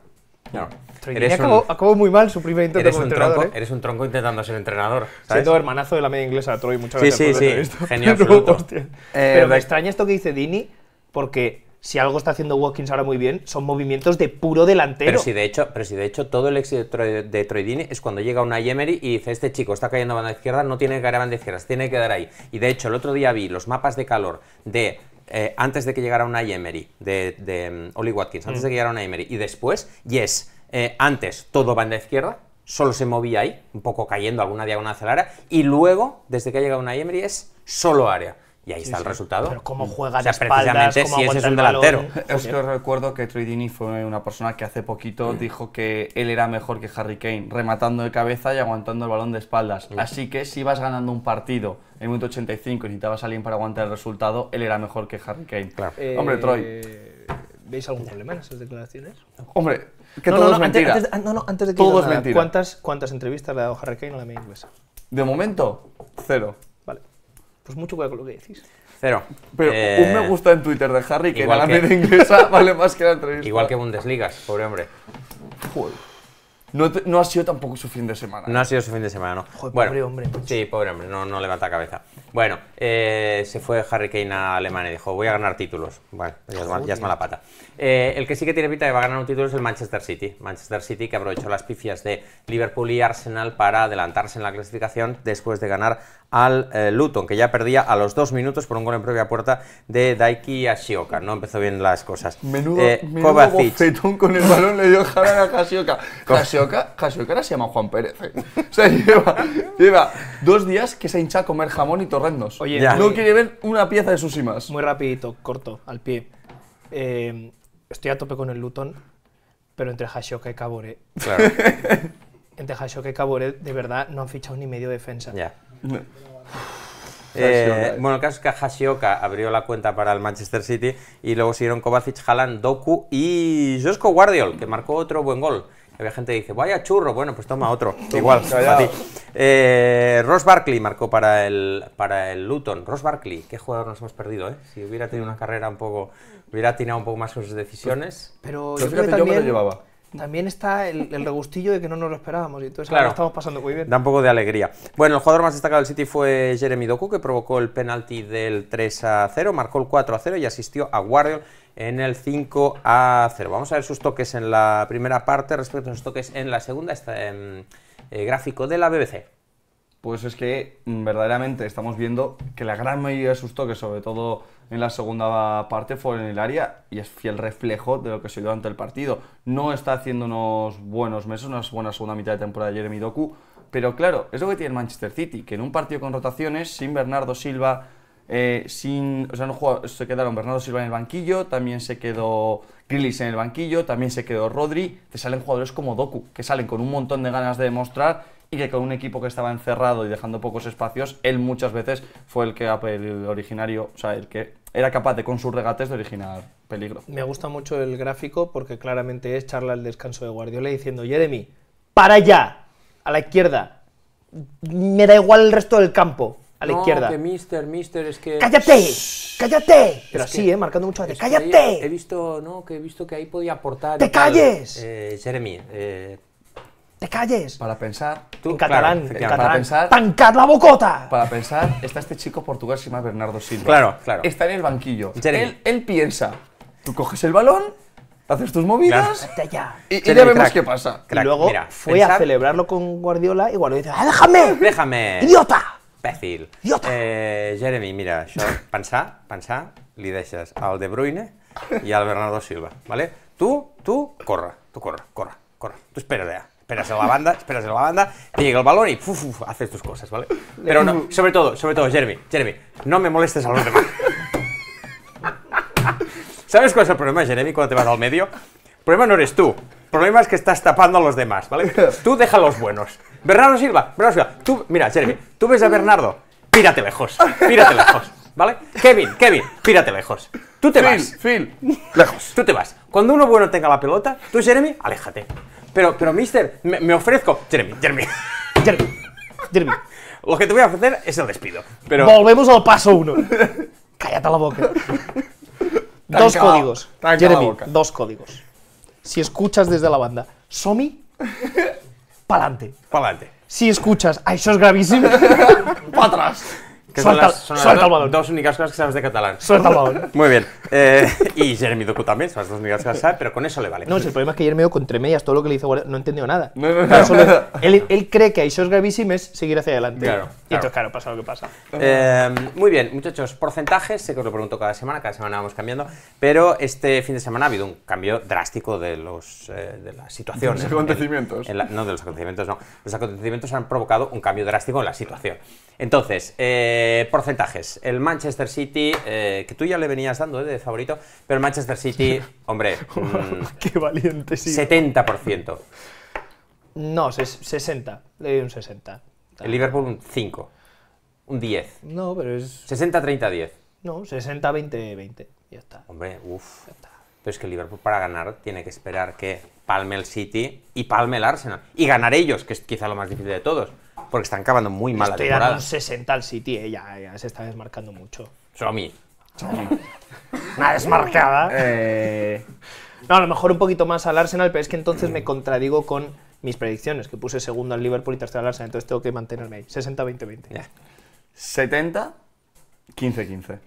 No. Eres acabó, muy mal su primer intento como entrenador. ¿eh? Eres un tronco intentando ser entrenador. ¿sabes? Siendo hermanazo de la media inglesa, Troy, muchas veces. Sí, sí, sí. Genio eh, Pero me extraña esto que dice Dini, porque si algo está haciendo Watkins ahora muy bien, son movimientos de puro delantero. Pero si de hecho, pero de hecho todo el éxito de, Troy, Dini es cuando llega una Yemery y dice, este chico está cayendo a banda izquierda, no tiene que caer a banda izquierda, tiene que dar ahí. Y de hecho, el otro día vi los mapas de calor de eh, antes de que llegara una Emery, de, de mm, Oli Watkins, antes de mm. que llegara una Emery, y después, yes, eh, antes todo banda izquierda, solo se movía ahí, un poco cayendo alguna diagonal hacia y luego, desde que ha llegado una Emery, es solo área. Y ahí está el resultado. Pero cómo juega o espaldas, precisamente si ese es un delantero. Es que os recuerdo que Troy fue una persona que hace poquito mm. dijo que él era mejor que Harry Kane, rematando de cabeza y aguantando el balón de espaldas. Mm. Así que si vas ganando un partido en el minuto 85 y necesitabas a alguien para aguantar el resultado, él era mejor que Harry Kane. Claro. Eh, Hombre, Troy. ¿Veis algún problema en esas declaraciones? Hombre, que todo no, es mentira. Antes, ah, no, no, antes de que todo es mentira. ¿cuántas, ¿Cuántas entrevistas le ha dado Harry Kane a la media inglesa? De momento, cero pues mucho cuidado con lo que decís. Cero. Pero eh, un me gusta en Twitter de Harry que la media inglesa vale más que la entrevista. Igual que Bundesligas, pobre hombre. No, ha sido tampoco su fin de semana. No ha ¿eh? sido su fin de semana, no. pobre hombre. Sí, pobre hombre, no, no levanta cabeza. Bueno, eh, se fue Harry Kane a Alemania y dijo, voy a ganar títulos. Bueno, ya es, mala pata. el que sí que tiene pinta de va a ganar un título es el Manchester City. Manchester City que aprovechó las pifias de Liverpool y Arsenal para adelantarse en la clasificación después de ganar al eh, Luton, que ya perdía a los dos minutos por un gol en propia puerta de Daiki Ashioka. No empezó bien las cosas. Menudo, eh, con el balón le dio Jalan a Hashioka. Hashioka, Hashioka ahora se llama Juan Pérez. Eh. O sea, lleva, dos días que se hincha a comer jamón y torrendos. Oye, no quiere ver una pieza de sus Muy rapidito, corto, al pie. Eh, estoy a tope con el Luton, pero entre Hashioka y Cabore. Claro. entre Hashioka y Cabore, de verdad, no han fichado ni medio defensa. Ya. Eh, bueno, el caso es que Hashioka abrió la cuenta para el Manchester City y luego siguieron Kovacic, Haaland, Doku y Josco Guardiol, que marcó otro buen gol. Había gente que dice, vaya churro, bueno, pues toma otro, igual, ti. Eh, Ross Barkley marcó para el, para el Luton. Ross Barkley, qué jugador nos hemos perdido, ¿eh? Si hubiera tenido una carrera un poco, hubiera tirado un poco más sus decisiones. Pues, pero, yo creo que, yo me lo llevaba también está el, regustillo de que no nos lo esperábamos y entonces claro, estamos pasando muy bien. Da un poco de alegría. Bueno, el jugador más destacado del City fue Jeremy Doku, que provocó el penalti del 3 a 0, marcó el 4 a 0 y asistió a Guardian en el 5 a 0. Vamos a ver sus toques en la primera parte respecto a sus toques en la segunda, este gráfico de la BBC pues es que mm, verdaderamente estamos viendo que la gran mayoría de sus toques, sobre todo en la segunda parte, fueron en el área y es fiel reflejo de lo que se dio ante el partido. No está haciendo unos buenos meses, una buena segunda mitad de temporada Jeremy Doku, pero claro, es lo que tiene el Manchester City, que en un partido con rotaciones, sin Bernardo Silva, eh, sin, se quedaron Bernardo Silva en el banquillo, también se quedó Grealish en el banquillo, también se quedó Rodri, te salen jugadores como Doku, que salen con un montón de ganas de demostrar y que con un equipo que estaba encerrado y dejando pocos espacios, él muchas veces fue el que el originario, o sea, el que era capaz de con sus regates de originar peligro. Me gusta mucho el gráfico porque claramente es charla al descanso de Guardiola diciendo, Jeremy, para allá, a la izquierda, me da igual el resto del campo, a la no, izquierda. Que mister, mister, es que. ¡Cállate! ¡Cállate! Pero así, ¿eh? Marcando mucho de ¡Cállate! He visto, ¿no? Que he visto que ahí podía aportar. ¡Te calles! Eh, Jeremy, eh, ¡Te calles! Para pensar. Tú, en catalán, catalán. pensar. ¡Tancad la bocota! Para pensar, está este chico portugués, se llama Bernardo Silva. Claro, claro. Está en el banquillo. Él, él, piensa. Tú coges el balón, haces tus movidas. Ya. Y, ya vemos qué pasa. y luego mira, fue a celebrarlo con Guardiola y Guardiola dice: ah, déjame! ¡Déjame! ¡Idiota! ¡Pécil! Idiota! Eh, Jeremy, mira, yo, pensar, pensar, li al De Bruyne y al Bernardo Silva, ¿vale? Tú, tú, corra, Tú corra, corra, corra. Tú espera ahí. Esperas a la banda, esperas a la banda, te llega el balón y haces tus cosas, ¿vale? Pero no, sobre todo, sobre todo, Jeremy, Jeremy, no me molestes a los demás. ¿Sabes cuál es el problema, Jeremy, cuando te vas al medio? El problema no eres tú. El problema es que estás tapando a los demás, ¿vale? Tú deja a los buenos. Bernardo Silva, Bernardo Silva, tú, mira, Jeremy, tú ves a Bernardo, pírate lejos, pírate lejos, ¿vale? Kevin, Kevin, pírate lejos. Tú te Phil, vas. Phil, lejos. Tú te vas. Cuando uno bueno tenga la pelota, tú, Jeremy, aléjate. Pero, pero, mister, me, ofrezco. Jeremy, Jeremy. Jeremy. Jeremy. Lo que te voy a ofrecer es el despido. Pero. Volvemos al paso uno. Cállate la boca. dos códigos. Jeremy, dos códigos. Si escuchas desde la banda, Somi, pa'lante. Pa'lante. Si escuchas, ¡ay, eso es gravísimo! ¡Para atrás! son, las, dos únicas cosas que sabes de catalán. Suelta el balón. Muy bien. Eh, y Jeremy Doku también, son las dos únicas cosas que sabes, pero con eso le vale. No, el problema es que Jeremy Doku, entre medias, todo lo que le hizo no entendió nada. No, no, Él, cree que hay sos gravísimos seguir hacia adelante. Claro, Y entonces, claro, pasa lo que pasa. Eh, muy bien, muchachos, porcentajes, sé que os lo pregunto cada semana, cada semana vamos cambiando, pero este fin de semana ha habido un cambio drástico de, los, eh, de la situación. los acontecimientos. no, de los acontecimientos no. Los acontecimientos han provocado un cambio drástico en la situación. Entonces, eh, eh, porcentajes. El Manchester City, eh, que tú ya le venías dando eh, de favorito, pero el Manchester City, hombre. Mm, qué valiente, 70%. No, 60. Le doy un 60. El Liverpool, un 5. Un 10. No, pero es. 60-30-10. No, 60-20-20. Ya está. Hombre, uff. Ya está. Pero es que el Liverpool para ganar tiene que esperar que palme el City y palme el Arsenal. Y ganar ellos, que es quizá lo más difícil de todos porque están acabando muy mal Estoy la 60 al City, eh, ya, ya se está desmarcando mucho. a mí. Una desmarcada. Eh. No, a lo mejor un poquito más al Arsenal, pero es que entonces me contradigo con mis predicciones, que puse segundo al Liverpool y tercero al Arsenal, entonces tengo que mantenerme ahí. 60-20-20. 70, 15-15.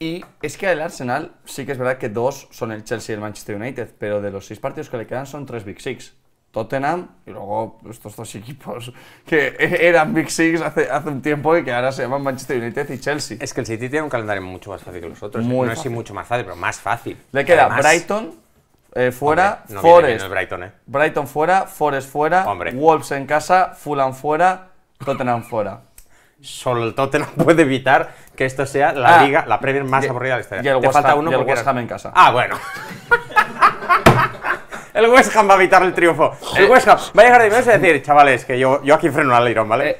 Y es que al Arsenal sí que es verdad que dos son el Chelsea y el Manchester United, pero de los seis partidos que le quedan son tres Big Six. Tottenham y luego estos dos equipos que eran Big Six hace, hace un tiempo y que ahora se llaman Manchester United y Chelsea. Es que el City tiene un calendario mucho más fácil que los otros. ¿eh? no es es mucho más fácil, pero más fácil. Le queda Brighton eh, fuera, hombre, Forest. Brighton, eh. Brighton fuera, Forest fuera, hombre. Wolves en casa, Fulham fuera, Tottenham fuera. Solo el Tottenham puede evitar que esto sea la ah, liga, la Premier más aburrida de la historia. Y falta uno y el West Ham en casa. Ah, bueno. El West Ham va a evitar el triunfo. El eh. West Ham va a llegar de menos decir, chavales, que yo, aquí freno al Iron, ¿vale?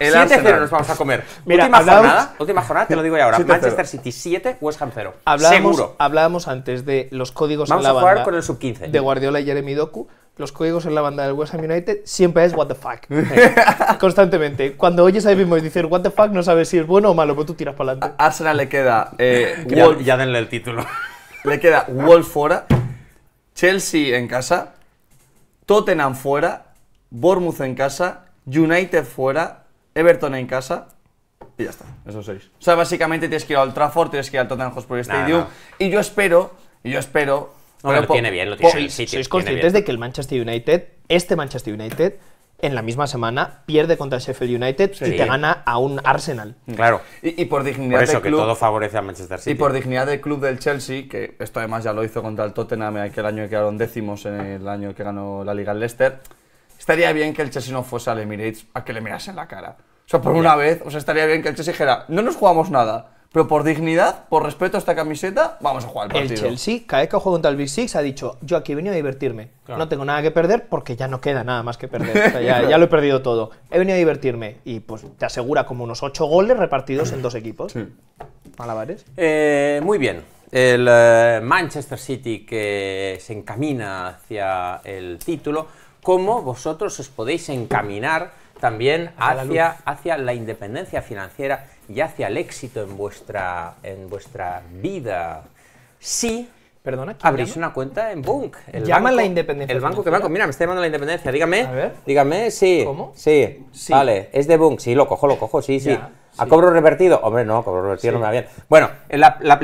Eh, el 7-0 nos vamos a comer. última jornada, última jornada, te lo digo ya ahora. Manchester City 7, West Ham 0. Hablábamos, Seguro. Hablábamos antes de los códigos en la banda. Vamos a jugar con el sub-15. De Guardiola y Jeremy Doku. Los códigos en la banda del West Ham United siempre es what the fuck. Constantemente. Cuando oyes a mismo decir what the fuck, no sabes si es bueno o malo, pero tú tiras para adelante. Arsenal le queda. Eh, ya, denle el título. Le queda Wolf fuera Chelsea en casa, Tottenham fuera, Bournemouth en casa, United fuera, Everton en casa, y ya está, esos seis. O sea, básicamente tienes que ir al Trafford, tienes que ir al Tottenham Hotspur Stadium. Y yo espero, y yo espero. No, lo tiene bien, lo tiene. bien. sí, sois conscientes de que el Manchester United, este Manchester United, en la misma semana pierde contra el Sheffield United y te gana a un Arsenal. Claro. Y, por dignidad eso, que todo favorece a Manchester City. Y por dignidad del club del Chelsea, que esto además ya lo hizo contra el Tottenham eh, aquel año que quedaron décimos en el año que ganó la Liga el Leicester, estaría bien que el Chelsea no fuese al Emirates a que le mirasen la cara. O sea, por una vez, o estaría bien que el Chelsea dijera, no nos jugamos nada pero por dignidad, por respeto a esta camiseta, vamos a jugar el partido. El Chelsea, cada vez que ha jugado contra el Big Six, ha dicho: Yo aquí he venido a divertirme. No tengo nada que perder porque ya no queda nada más que perder. ya, lo he perdido todo. He venido a divertirme. Y pues te asegura como unos ocho goles repartidos en dos equipos. Malabares. Eh, muy bien. El eh, Manchester City que se encamina hacia el título. ¿Cómo vosotros os podéis encaminar también hacia, hacia la independencia financiera? y hacia el éxito en vuestra, en vuestra vida si Perdona, abrís una cuenta en Bunk. El Llaman la independencia. El banco que banco. Mira, me está llamando la independencia. Dígame. Dígame, sí. ¿Cómo? Sí. Vale, es de Bunk. Sí, lo cojo, lo cojo. Sí, sí. ¿A cobro revertido? Hombre, no, cobro revertido no me va bien. Bueno, la, la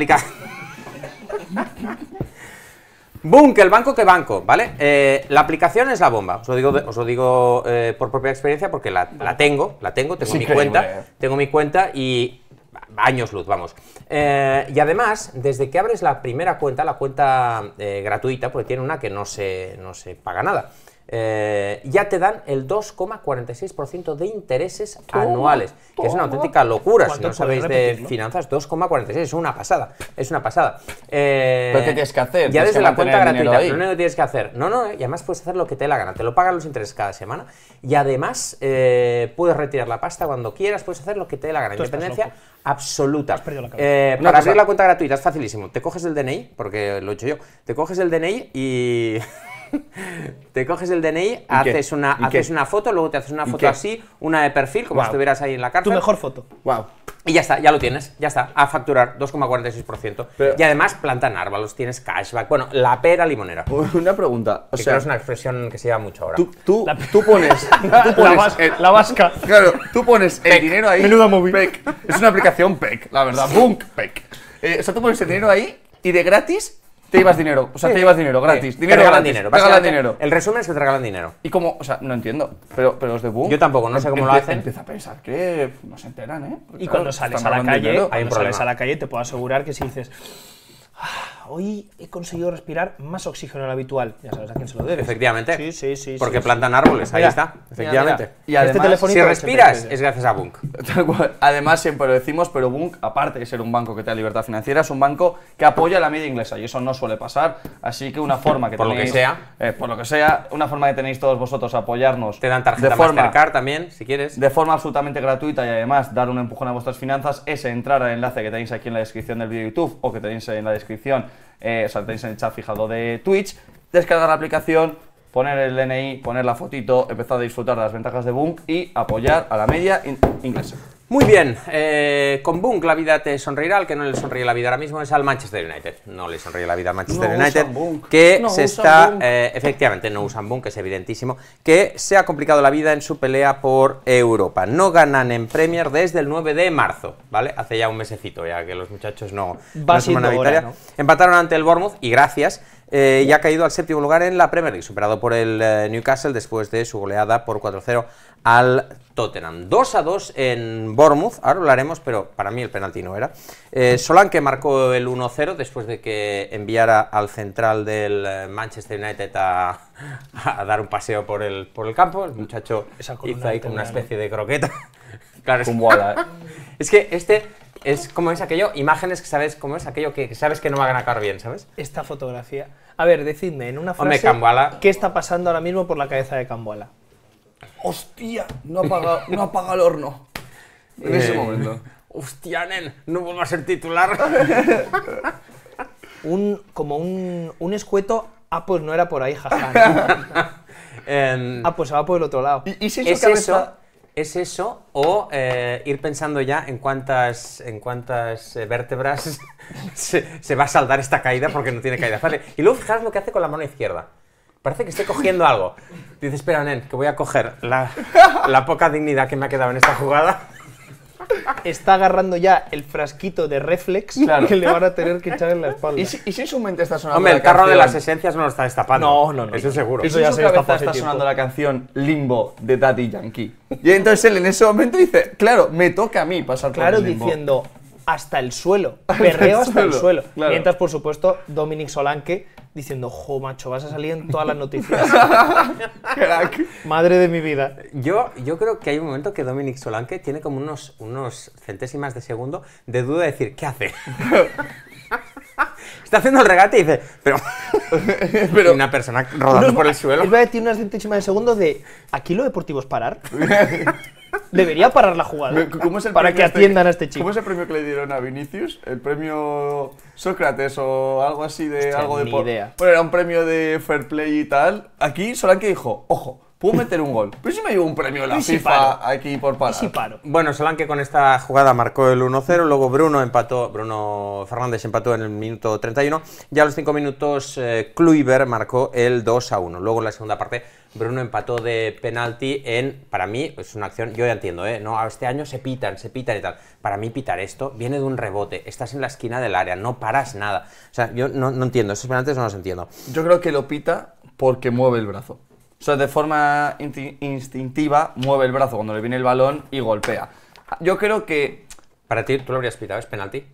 el banco que banco, ¿vale? Eh, la aplicación es la bomba, os lo digo, eh, por propia experiencia porque la, tengo, la tengo, tengo mi cuenta, tengo mi cuenta y años luz, vamos. Eh, y además, desde que abres la primera cuenta, la cuenta gratuita, porque tiene una que no se, no se paga nada. Eh, ya te dan el 2,46% de intereses anuales, que es una auténtica locura. Si no sabéis de finanzas, 2,46 es una pasada, es una pasada. Eh, ¿Pero qué tienes que hacer? Ya desde la cuenta gratuita, no tienes que hacer. No, no, y además puedes hacer lo que te dé la gana, te lo pagan los intereses cada semana y además eh, puedes retirar la pasta cuando quieras, puedes hacer lo que te dé la gana, independencia absoluta. para abrir la cuenta gratuita es facilísimo, te coges el DNI, porque lo he hecho yo, te coges el DNI y... te coges el DNI, haces, una, haces una foto, luego te haces una foto así, una de perfil, como si estuvieras ahí en la carta Tu mejor foto. Wow. Y ya está, ya lo tienes, ya está, a facturar 2,46%. Y además plantan árboles, tienes cashback, bueno, la pera limonera. Una pregunta, o sea... es una expresión que se lleva mucho ahora. Tú, pones... la, vasca, Claro, tú pones el dinero ahí... Menuda móvil. Es una aplicación PEC, la verdad, BUNK PEC. Eh, o sea, tú pones el dinero ahí y de gratis te llevas dinero. O sea, te llevas dinero gratis. Dinero te regalan dinero. Te regalan dinero. El resumen es que te regalan dinero. Y como, o sea, no entiendo. Pero, pero los de Boom. Yo tampoco, no sé cómo lo hacen. Empieza a pensar que no se enteran, ¿eh? y cuando sales a la calle, sales a la calle, te puedo asegurar que si dices hoy he conseguido respirar más oxígeno de lo habitual. Ya sabes a quién se lo debe. Efectivamente. Sí, sí, sí. Porque plantan árboles, ahí está. Efectivamente. Y además, este si respiras, es gracias a Bunk. además, siempre lo decimos, pero Bunk, aparte de ser un banco que te da libertad financiera, es un banco que apoya la media inglesa y eso no suele pasar. Así que una forma que tenéis. Por lo que sea. Eh, por lo que sea, una forma que tenéis todos vosotros a apoyarnos. Te dan tarjeta de forma, Mastercard también, si quieres. De forma absolutamente gratuita y además dar un empujón a vuestras finanzas es entrar al enlace que tenéis aquí en la descripción del vídeo de YouTube o que tenéis en la descripción eh, en el chat fijado de Twitch, descargar la aplicación, poner el DNI, poner la fotito, empezar a disfrutar de las ventajas de Boom y apoyar a la media inglesa. Muy bien, eh, con Bunk la vida te sonreirá, al que no le sonríe la vida ahora mismo es al Manchester United. No le sonríe la vida al Manchester United, que se está, eh, efectivamente no usan Bunk, es evidentísimo, que se ha complicado la vida en su pelea por Europa. No ganan en Premier desde el 9 de marzo, ¿vale? Hace ya un mesecito, ya que los muchachos no... ¿no? Empataron ante el Bournemouth y gracias eh, y ha caído al séptimo lugar en la Premier League, superado por el eh, Newcastle después de su goleada por 4-0 al Tottenham. 2 2 en Bournemouth, ahora hablaremos, pero para mí el penalti no era. Eh, que marcó el 1-0 después de que enviara al central del eh, Manchester United a, dar un paseo por el, por el campo. El muchacho hizo ahí como una especie de croqueta. es que este es como es aquello, imágenes que sabes cómo es aquello que, sabes que no van a acabar bien, ¿sabes? Esta fotografía. A ver, decidme en una frase qué está pasando ahora mismo por la cabeza de Cambuala. Hostia, no apaga, no el horno. Eh, en ese momento. Hostia, nen, no vuelvo a ser titular. un, como un, un escueto, ah, pues no era por ahí, jaja. Em, ah, pues se va por el otro lado. ¿Y, si eso, ¿Es eso o eh, ir pensando ya en cuántas, en cuántas eh, vértebras se, va a saldar esta caída porque no tiene caída vale Y luego fijaros lo que hace con la mano izquierda. Parece que esté cogiendo algo. Dice, espera, Nen, que voy a coger la poca dignidad que me ha quedado en esta jugada está agarrando ya el frasquito de reflex que le van a tener que echar en la espalda. ¿Y si, en su mente está sonando Hombre, el carro de las esencias no lo está destapando. No, no, no. Eso seguro. Eso ya su cabeza está sonando la canción Limbo de Daddy Yankee. Y entonces él en ese momento dice, claro, me toca a mí pasar claro, por el Claro, diciendo, hasta el suelo, perreo hasta el suelo. Mientras, por supuesto, Dominic Solanke diciendo, jo, macho, vas a salir en todas las noticias. Madre de mi vida. Yo, yo creo que hay un momento que Dominic Solanke tiene como unos, unos centésimas de segundo de duda de decir, ¿qué hace? haciendo el regate y dice, pero... pero una persona rodando por el suelo. Os voy a decir unas centésimas de segundo de, ¿aquí lo deportivo es parar? Debería parar la jugada ¿Cómo es el para que este atiendan a este chico. ¿Cómo es el premio que le dieron a Vinicius? ¿El premio Sócrates o algo así de algo de... idea. Bueno, era un premio de fair play y tal. Aquí Solanke dijo, ojo, Puedo meter un gol. Pero si me llevo un premio la FIFA aquí por parar. Si paro? Bueno, que con esta jugada marcó el 1-0, luego Bruno empató, Bruno Fernández empató en el minuto 31. Ya a los 5 minutos eh, marcó el 2-1. Luego en la segunda parte Bruno empató de penalti en, para mí, es una acción, yo ya entiendo, ¿eh? No, ah, este año se pitan, se pitan y tal. Para mí pitar esto viene de un rebote, estás en la esquina del área, no paras nada. O sea, yo no, no entiendo, esos penaltis no los entiendo. Yo creo que lo pita porque mueve el brazo sea, de forma instintiva mueve el brazo cuando le viene el balón y golpea. Yo creo que... Para ti, tú lo habrías pitado, es penalti.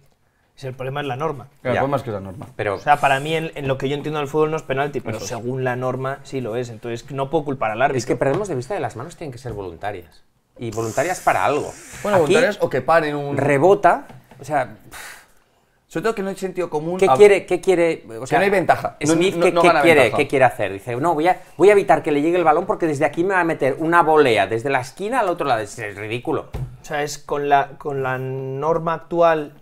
es el problema es la norma. El problema es que es la norma. Pero, o sea, para mí, en, lo que yo entiendo del fútbol no es penalti, pero, según la norma sí lo es. Entonces, no puedo culpar al árbitro. Es que perdemos de vista de las manos tienen que ser voluntarias. Y voluntarias para algo. Bueno, voluntarias o que paren un... Rebota, o sea... Sobre todo que no hay sentido común. ¿Qué quiere? ¿Qué quiere? O sea, no hay ventaja. Smith, ¿qué, quiere, ¿qué quiere hacer? Dice, no, voy a, voy a evitar que le llegue el balón porque desde aquí me va a meter una volea desde la esquina al otro lado. Es, ridículo. O sea, es con la, con la norma actual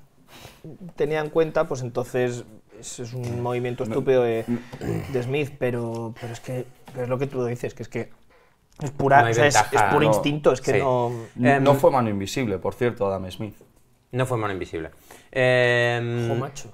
tenía en cuenta, pues entonces es, un movimiento estúpido de, Smith, pero, pero es que es lo que tú dices, que es que es, pura, es, es puro instinto, es que no... no em, fue mano invisible, por cierto, Adam Smith. No fue mano invisible. Eh, macho.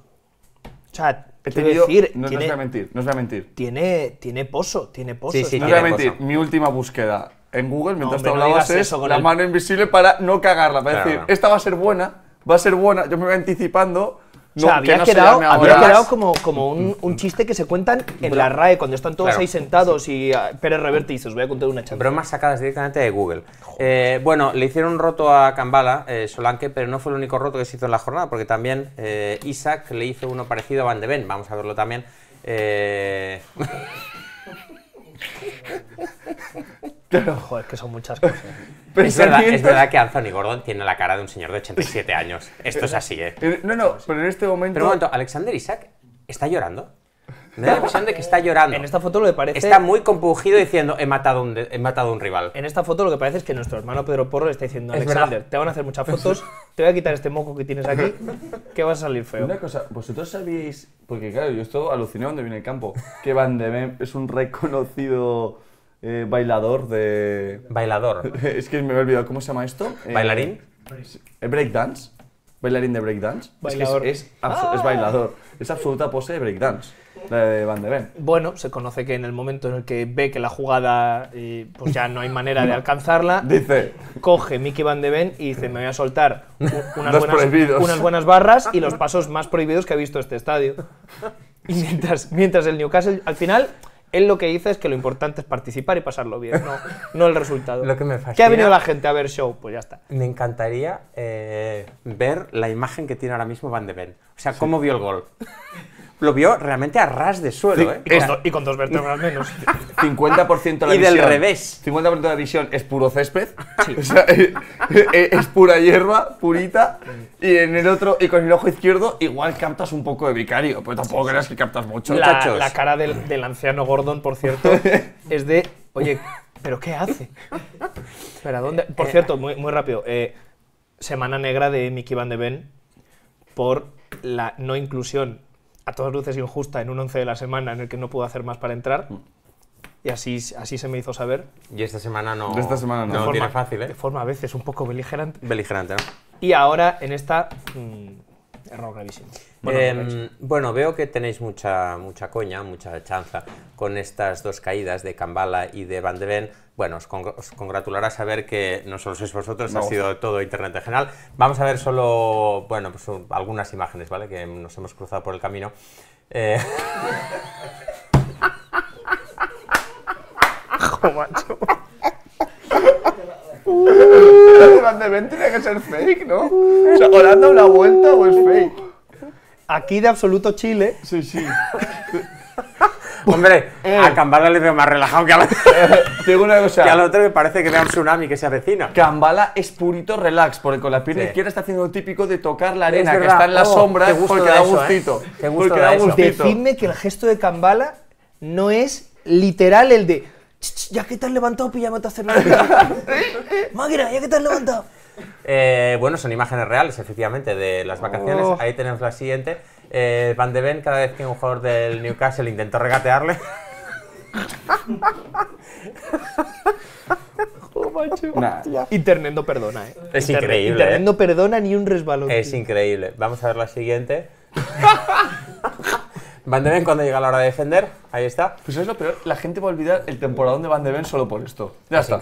O sea, quiero decir, no, voy a mentir, no os voy a mentir. Tiene, tiene pozo, tiene poso. no os voy a mentir, mi última búsqueda en Google, mientras te hablabas, es la mano invisible para no cagarla, para decir, esta va a ser buena, va a ser buena, yo me voy anticipando no, había, quedado, había quedado, como, como un, chiste que se cuentan en la RAE, cuando están todos ahí sentados y ah, Pérez reverti, se os voy a contar una pero Bromas sacadas directamente de Google. Eh, bueno, le hicieron un roto a Kambala eh, Solanke, pero no fue el único roto que se hizo en la jornada, porque también eh, Isaac le hizo uno parecido a Van de Ven, vamos a verlo también. joder, que son muchas cosas. es, verdad, que Anthony Gordon tiene la cara de un señor de 87 años. Esto es eh, así, ¿eh? ¿eh? No, no, pero en este momento... Pero un momento, ¿Alexander Isaac está llorando? Me da la impresión de que está llorando. En esta foto lo que parece... Está muy compungido diciendo, he matado, un, he matado un rival. En esta foto lo que parece es que nuestro hermano Pedro Porro le está diciendo, Alexander, te van a hacer muchas fotos, te voy a quitar este moco que tienes aquí, que va a salir feo. Una cosa, vosotros sabéis, porque claro, yo estoy alucinado cuando viene el campo, que Van de Mem es un reconocido eh, bailador de... Bailador. es que me he olvidado, ¿cómo se llama esto? Eh, ¿Bailarín? Eh, breakdance. Bailarín de breakdance. Es, ah. bailador. Es absoluta pose de breakdance. La de Van de Ven. Bueno, se conoce que en el momento en el que ve que la jugada pues ya no hay manera de alcanzarla, dice, coge Mickey Van de Ven y dice, me voy a soltar unas buenas, barras y los pasos más prohibidos que ha visto este estadio. Y mientras, mientras el Newcastle, al final, él lo que dice es que lo importante es participar y pasarlo bien, no, el resultado. lo que me fascina. ¿Qué ha venido la gente a ver show? Pues ya está. Me encantaría eh, ver la imagen que tiene ahora mismo Van de Ven. O sea, cómo vio el gol. lo vio realmente a ras de suelo. ¿eh? y, con dos vértebras menos. 50% de la visión. Y del revés. 50% de la visión es puro césped. Sí. Eh, eh, eh, es, pura hierba, purita. Y en el otro, y con el ojo izquierdo, igual captas un poco de vicario. Pero tampoco creas que captas mucho. La, la cara del, anciano Gordon, por cierto, es de. Oye, ¿pero qué hace? ¿Pero dónde? Por cierto, muy, muy rápido. semana negra de Mickey Van de Ben por la no inclusión a todas luces injusta en un 11 de la semana en el que no pudo hacer más para entrar. Mm. Y así, así se me hizo saber. Y esta semana no. Esta semana no. De forma, fácil, ¿eh? De forma a veces un poco beligerante. Beligerante, ¿no? Y ahora en esta. Mm, Em, error gravísimo. Bueno, veo que tenéis mucha, mucha coña, mucha chanza con estas dos caídas de Kambala y de Van de Ven. Bueno, os, con, congratulará saber que no solo sois vosotros, ha sido todo Internet en general. Vamos a ver solo, bueno, pues, algunas imágenes, ¿vale? Que nos hemos cruzado por el camino. Eh... Uh. tiene que ser fake, ¿no? O sea, le vuelta o es fake. Aquí de absoluto Chile. Sí, sí. Hombre, eh. a Kambala le veo más relajado que a la... otra. Eh, una cosa. la al otro me parece que vea un tsunami que se avecina. Kambala es purito relax, porque con la pierna izquierda está haciendo lo típico de tocar la arena, que está en la oh, sombra, porque da ¿eh? gustito. Eh. Porque da, Decidme que el gesto de Kambala no es literal el de ya que has levantado, píllame otra cerveza. Máquina, ya que has levantado. Eh, bueno, son imágenes reales, efectivamente, de las vacaciones. Oh. Ahí tenemos la siguiente. Eh, Van de Ven, cada vez que un jugador del Newcastle intentó regatearle. Oh, Internet no perdona, ¿eh? Es increíble. Internet no eh. perdona ni un resbalón. Es increíble. Vamos a ver la siguiente. Van de Ven cuando llega la hora de defender, ahí está. Pues es lo peor, la gente va a olvidar el temporadón de Van de Ven solo por esto. Ya está,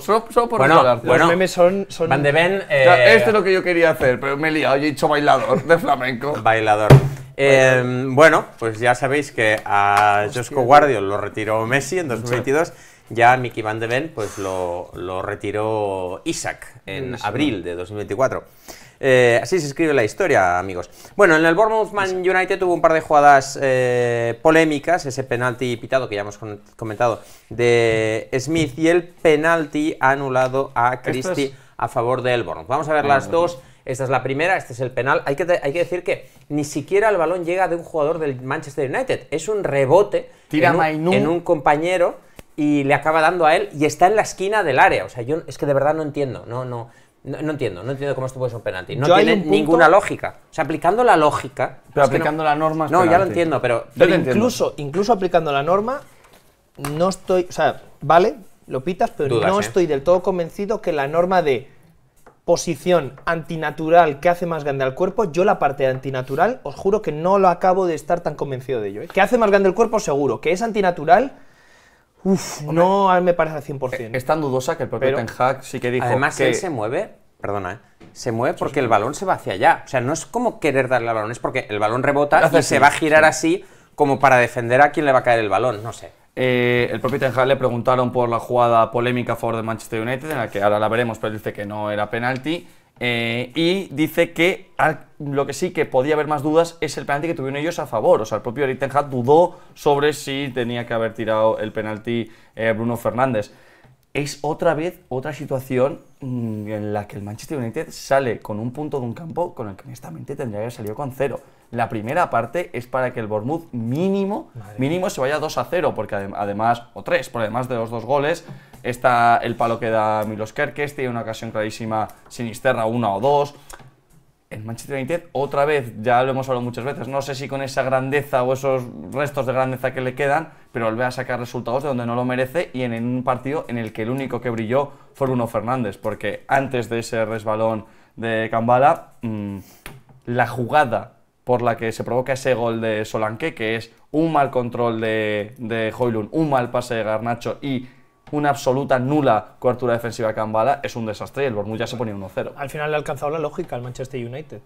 Solo, solo por bueno, Bueno, los memes son... Van de Ven... Eh... es lo que yo quería hacer, pero me he liado he hecho bailador de flamenco. Bailador. Em, bueno. pues ya sabéis que a Josco Guardiol lo retiró Messi en 2022. Ya a Mickey Van de Ven pues lo, lo retiró Isaac en abril de 2024. Eh, así se escribe la historia, amigos. Bueno, en el Bournemouth Man United tuvo un par de jugadas eh, polémicas, ese penalti pitado que ya hemos comentado de Smith y el penalti anulado a Christie a favor del Bournemouth. Vamos a ver las dos. Esta es la primera, este es el penal. Hay que, hay que decir que ni siquiera el balón llega de un jugador del Manchester United. Es un rebote Tira en un compañero y le acaba dando a él y está en la esquina del área. O sea, yo es que de verdad no entiendo. No, no. No, entiendo, no entiendo cómo esto puede ser un penalti. No tiene ninguna lógica. O sea, aplicando la lógica. Pero aplicando la norma. no, ya lo entiendo, pero. pero incluso, incluso aplicando la norma, no estoy. O sea, vale, lo pitas, pero no ¿eh? estoy del todo convencido que la norma de posición antinatural que hace más grande al cuerpo, yo la parte antinatural, os juro que no lo acabo de estar tan convencido de ello. ¿eh? Que hace más grande el cuerpo, seguro. Que es antinatural, Uf, no me parece al 100%. Eh, es tan dudosa que el propio Ten Hag sí que dijo Además, que... él se mueve, perdona, ¿eh? se mueve porque el balón se va hacia allá. O sea, no es como querer darle al balón, es porque el balón rebota y se va a girar así como para defender a quien le va a caer el balón, no sé. Eh, el propio Ten Hag le preguntaron por la jugada polémica a favor de Manchester United, en la que ahora la veremos, pero dice que no era penalti. Eh, y dice que lo que sí que podía haber más dudas es el penalti que tuvieron ellos a favor. O sea, el propio Eric dudó sobre si tenía que haber tirado el penalti eh, Bruno Fernández. Es otra vez otra situación mm, en la que el Manchester United sale con un punto de un campo con el que honestamente tendría que haber salido con cero. La primera parte es para que el Bournemouth mínimo, mínimo se vaya 2 a 0, porque además, o 3, por además de los dos goles, Está el palo que da Milos Kerkes, tiene una ocasión clarísima Sinisterra, una o dos. en Manchester United, otra vez, ya lo hemos hablado muchas veces, no sé si con esa grandeza o esos restos de grandeza que le quedan, pero vuelve a sacar resultados de donde no lo merece y en un partido en el que el único que brilló fue Bruno Fernández, porque antes de ese resbalón de Cambala, mm, la jugada por la que se provoca ese gol de Solanque, que es un mal control de, de Hoylund, un mal pase de Garnacho y una absoluta nula cobertura defensiva cambada, es un desastre y el Bournemouth ya se ponía 1-0. Al final le ha alcanzado la lógica al Manchester United.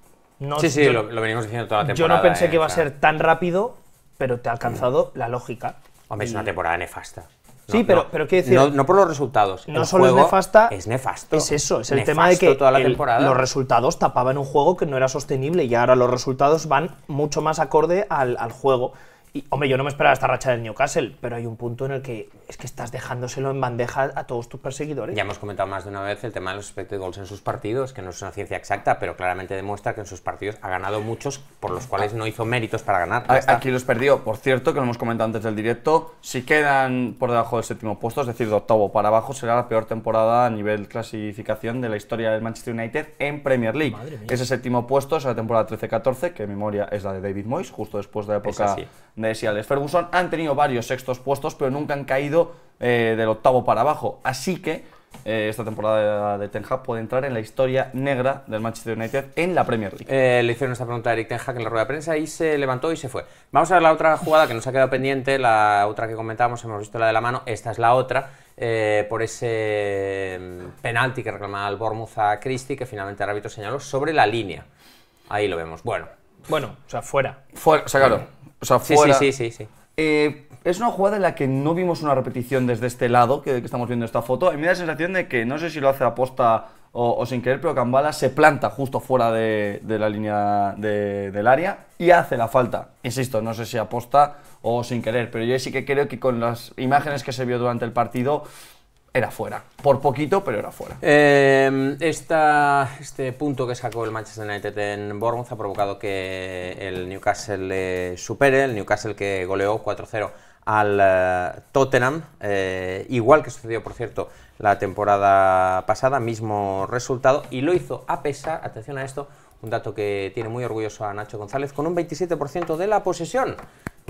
sí, sí, lo, venimos diciendo toda la temporada. Yo no pensé que iba a eh, ser tan rápido, pero te ha alcanzado la lógica. Hombre, es una temporada nefasta. sí, pero, pero decir. No, por los resultados. No el solo es nefasta. Es nefasto. Es eso, es el tema de que toda la los resultados tapaban un juego que no era sostenible y ahora los resultados van mucho más acorde al, al juego. Y, hombre, yo no me esperaba esta racha del Newcastle, pero hay un punto en el que es que estás dejándoselo en bandeja a todos tus perseguidores. Ya hemos comentado más de una vez el tema de los de en sus partidos, que no es una ciencia exacta, pero claramente demuestra que en sus partidos ha ganado muchos por los cuales no hizo méritos para ganar. aquí los perdió. Por cierto, que lo hemos comentado antes del directo, si quedan por debajo del séptimo puesto, es decir, de octavo para abajo, será la peor temporada a nivel clasificación de la historia del Manchester United en Premier League. Ese séptimo puesto es la temporada 13-14, que en memoria es la de David Moyes, justo después de la época de Ferguson. Han tenido varios sextos puestos, pero nunca han caído eh, del octavo para abajo. Así que eh, esta temporada de Ten Hag puede entrar en la historia negra del Manchester United en la Premier League. Eh, le hicieron esta pregunta a Eric Ten Hag en la rueda de prensa y se levantó y se fue. Vamos a ver la otra jugada que nos ha quedado pendiente, la otra que comentábamos, hemos visto la de la mano, esta es la otra. por ese mm, penalti que reclamaba el Bormuza a Christie, que finalmente el señaló sobre la línea. Ahí lo vemos. Bueno. Bueno, o sea, fuera. Fuera, o claro. Mm o sea, fuera. Sí, sí, sí, sí. Eh, es una jugada en la que no vimos una repetición desde este lado que, estamos viendo esta foto. Y me da la sensación de que, no sé si lo hace aposta o, o sin querer, pero Cambala se planta justo fuera de, la línea del área y hace la falta. Insisto, no sé si aposta o sin querer, pero yo sí que creo que con las imágenes que se vio durante el partido era fuera. Por poquito, pero era fuera. Eh, este punto que sacó el Manchester United en Bournemouth ha provocado que el Newcastle le supere, el Newcastle que goleó 4-0 al eh, Tottenham, eh, igual que sucedió, por cierto, la temporada pasada, mismo resultado, y lo hizo a pesar, atención a esto, un dato que tiene muy orgulloso a Nacho González, con un 27% de la posesión.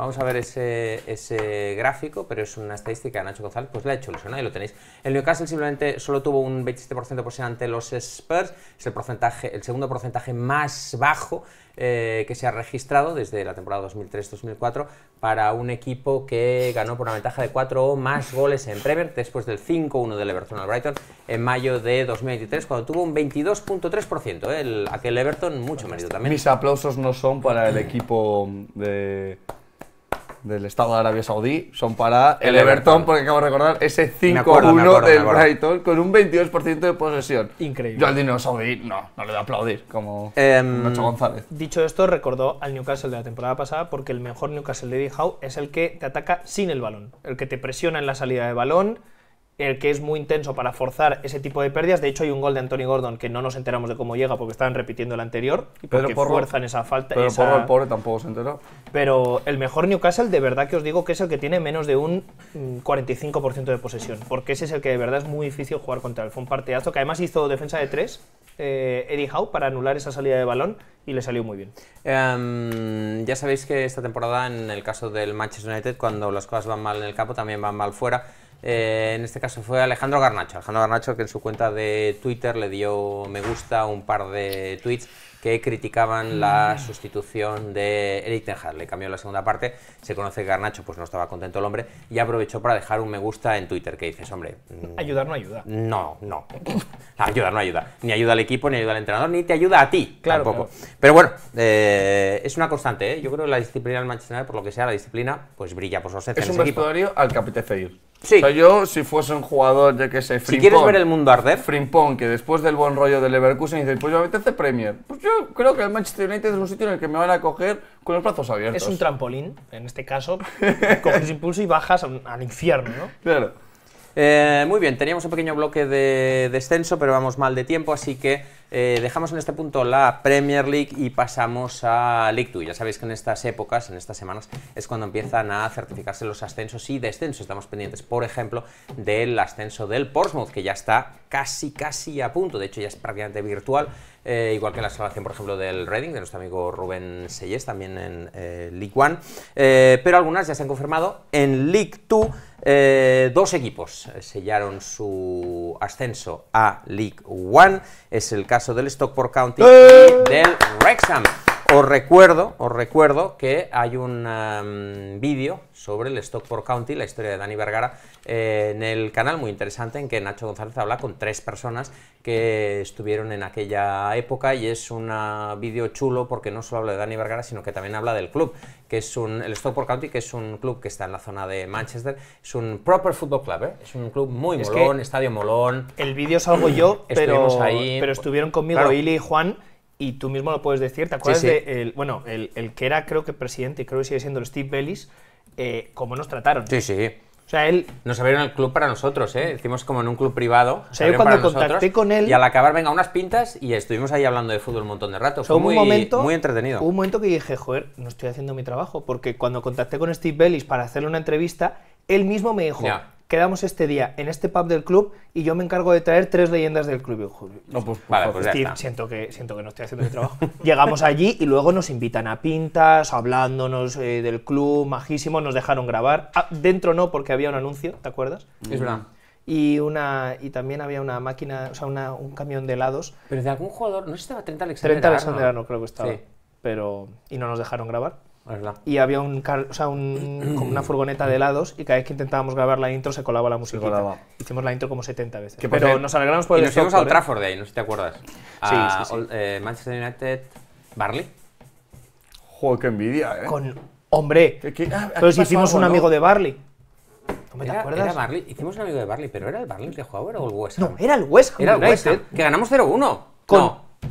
Vamos a ver ese, ese, gráfico, pero es una estadística de Nacho González, pues la ha hecho ilusión, y lo tenéis. El Newcastle simplemente solo tuvo un 27% de ante los Spurs, es el, porcentaje, el segundo porcentaje más bajo eh, que se ha registrado desde la temporada 2003-2004 para un equipo que ganó por una ventaja de 4 o más goles en Premier después del 5-1 del Everton al Brighton en mayo de 2023 cuando tuvo un 22.3%. Eh, aquel Everton, mucho mérito también. Mis aplausos no son para el equipo de del Estado de Arabia Saudí son para el, Everton, porque acabo de recordar ese 5-1 del Brighton con un 22% de posesión. Increíble. Yo al dinero saudí no, no le voy a aplaudir, como em, Nacho González. Dicho esto, recordó al Newcastle de la temporada pasada, porque el mejor Newcastle de Eddie Howe es el que te ataca sin el balón, el que te presiona en la salida de balón el que es muy intenso para forzar ese tipo de pérdidas. De hecho, hay un gol de Anthony Gordon que no nos enteramos de cómo llega porque estaban repitiendo el anterior y por fuerza en esa falta. Pero el pobre tampoco se enteró. Pero el mejor Newcastle, de verdad que os digo que es el que tiene menos de un 45% mm, de posesión, porque ese es el que de verdad es muy difícil jugar contra él. Fue un partidazo que además hizo defensa de tres, eh, Eddie Howe, para anular esa salida de balón y le salió muy bien. Em, ya sabéis que esta temporada, en el caso del Manchester United, cuando las cosas van mal en el campo, también van mal fuera. Eh, en este caso fue Alejandro Garnacho. Alejandro Garnacho que en su cuenta de Twitter le dio me gusta a un par de tweets que criticaban la mm. sustitución de Eric Ten Hag. Le cambió la segunda parte. Se conoce que Garnacho pues, no estaba contento el hombre y aprovechó para dejar un me gusta en Twitter que dices, hombre... Mm, Ayudar no ayuda. No, no. Ayudar no ayuda. Ni ayuda al equipo, ni ayuda al entrenador, ni te ayuda a ti tampoco. Pero bueno, eh, es una constante. ¿eh? Yo creo que la disciplina del Manchester United, por lo que sea, la disciplina pues brilla pues Es en un vestuario al que apetece o sea, yo, si fuese un jugador, ya que sé, Frimpong, Si quieres ver el mundo arder. Frimpong, que después del buen rollo del Leverkusen dice, pues yo me apetece Premier. Pues yo creo que el Manchester United es un sitio en el que me van a coger con los brazos abiertos. Es un trampolín, en este caso. coges impulso y bajas al infierno, ¿no? Claro. Eh, muy bien, teníamos un pequeño bloque de descenso, pero vamos mal de tiempo, así que eh, dejamos en este punto la Premier League y pasamos a League 2. Ya sabéis que en estas épocas, en estas semanas, es cuando empiezan a certificarse los ascensos y descensos. Estamos pendientes, por ejemplo, del ascenso del Portsmouth, que ya está casi, casi a punto, de hecho ya es prácticamente virtual. Eh, igual que la salvación, por ejemplo, del Reading, de nuestro amigo Rubén Sellés, también en eh, League One, eh, pero algunas ya se han confirmado. En League 2, dos equipos sellaron su ascenso a League One, es el caso del Stockport County y del Wrexham os recuerdo, os recuerdo que hay un um, vídeo sobre el Stockport County, la historia de Dani Vergara, eh, en el canal, muy interesante, en que Nacho González habla con tres personas que estuvieron en aquella época y es un uh, vídeo chulo porque no solo habla de Dani Vergara, sino que también habla del club, que es un, el Stockport County, que es un club que está en la zona de Manchester, es un proper football club, ¿eh? es un club muy molón, estadio molón. El vídeo salgo yo, pero, pero estuvieron conmigo claro, y Juan y tú mismo lo puedes decir, ¿te acuerdas de el, bueno, el, que era creo que presidente y creo que sigue siendo el Steve Bellis, como eh, cómo nos trataron? Sí, sí. O sea, él... Nos abrieron el club para nosotros, ¿eh? Hicimos como en un club privado. O sea, yo cuando contacté con él... Y al acabar, venga, unas pintas y estuvimos ahí hablando de fútbol un montón de rato. Fue un momento, muy entretenido. Hubo un momento que dije, joder, no estoy haciendo mi trabajo. Porque cuando contacté con Steve Bellis para hacerle una entrevista, él mismo me dijo, quedamos este día en este pub del club y yo me encargo de traer tres leyendas del club. No, pues, vale, pues Steve, siento, que, siento que no estoy haciendo el trabajo. Llegamos allí y luego nos invitan a pintas, hablándonos eh, del club, majísimo, nos dejaron grabar. Ah, dentro no, porque había un anuncio, ¿te acuerdas? Es verdad. Y, una, y también había una máquina, o sea, un camión de helados. Pero de algún jugador, no estaba 30 Alexander 30 Alexander, no creo que estaba. Pero, y no nos dejaron grabar. Y había un, una furgoneta de helados y cada vez que intentábamos grabar la intro se colaba la música. Hicimos la intro como 70 veces. Pero nos alegramos por y el nos fuimos al Trafford de ahí, no sé si te acuerdas. Sí, eh, Manchester United, Barley. Joder, qué envidia, ¿eh? Con... Hombre, Entonces ah, hicimos un amigo de Barley. ¿No me te acuerdas? Era Hicimos un amigo de Barley, pero ¿era el Barley que jugaba o el West Ham? No, era el West Era el West Que ganamos 0-1.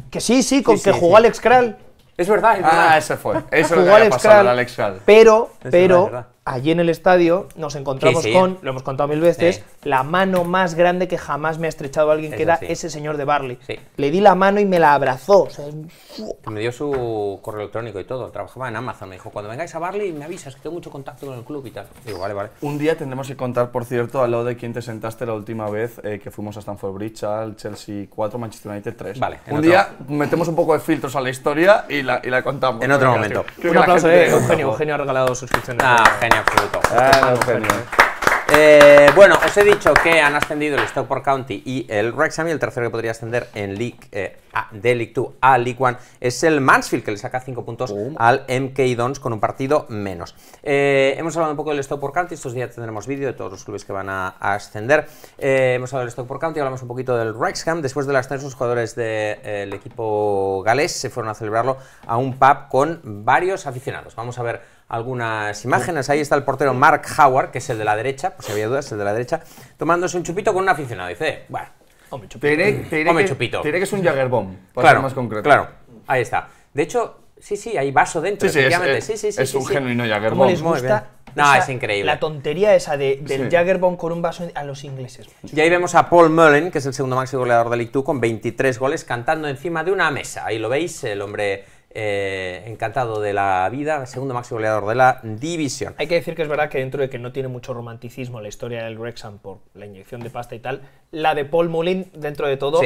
Que sí, sí, con que jugó Alex Kral. Es verdad, es ah, verdad. Ah, ese fue. Eso es lo que había pasado, el Alex Cal. Pero, es pero, verdad, allí en el estadio nos encontramos con, lo hemos contado mil veces, la mano más grande que jamás me ha estrechado alguien, que era ese señor de Barley. Le di la mano y me la abrazó. me dio su correo electrónico y todo. Trabajaba en Amazon. Me dijo, cuando vengáis a Barley me avisas, que tengo mucho contacto con el club y tal. Digo, vale, vale. Un día tendremos que contar, por cierto, al lado de quién te sentaste la última vez eh, que fuimos a Stanford Bridge, al Chelsea 4, Manchester United 3. Vale. Un día metemos un poco de filtros a la historia y la, y la contamos. En otro momento. Un aplauso, eh, Eugenio. ha regalado ah, suscripciones. Ah, genial. Ah, eh, bueno, os he dicho que han ascendido el Stockport County y el Wrexham y el tercero que podría ascender en League, eh, de League 2 a League 1 es el Mansfield que le saca 5 puntos al MK Dons con un partido menos. Eh, hemos hablado un poco del Stockport County, estos días tendremos vídeo de todos los clubes que van a, ascender. hemos hablado del Stockport County, hablamos un poquito del Wrexham. Después de las tres los jugadores del equipo galés se fueron a celebrarlo a un pub con varios aficionados. Vamos a ver algunas imágenes. Ahí está el portero Mark Howard, que es el de la derecha, por si había dudas, el de la derecha, tomándose un chupito con un aficionado. Dice, bueno, hombre, chupito. tiene mm, que, es un Jaggerbomb, para claro, ser más concreto. Claro, ahí está. De hecho, sí, sí, hay vaso dentro, sí, sí, sí, sí, Es un genuino Jaggerbomb. No, es increíble. La tontería esa de, del Jaggerbomb con un vaso a los ingleses. Y ahí vemos a Paul Mullen, que es el segundo máximo goleador del ICTU, con 23 goles, cantando encima de una mesa. Ahí lo veis, el hombre eh, encantado de la vida, segundo máximo goleador de la división. Hay que decir que es verdad que dentro de que no tiene mucho romanticismo la historia del Wrexham por la inyección de pasta y tal, la de Paul Moulin dentro de todo,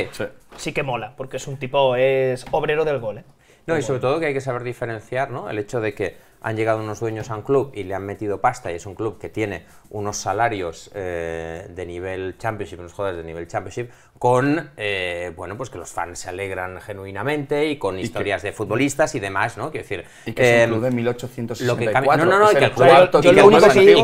sí, que mola, porque es un tipo, es obrero del gol. ¿eh? No, y sobre todo que hay que saber diferenciar ¿no? el hecho de que han llegado unos dueños a un club y le han metido pasta y es un club que tiene unos salarios eh, de nivel championship, unos jugadores de nivel championship, con, eh, bueno, pues que los fans se alegran genuinamente y con historias de futbolistas y demás, ¿no? Quiero decir... Y que es un eh, club de 1864. y que,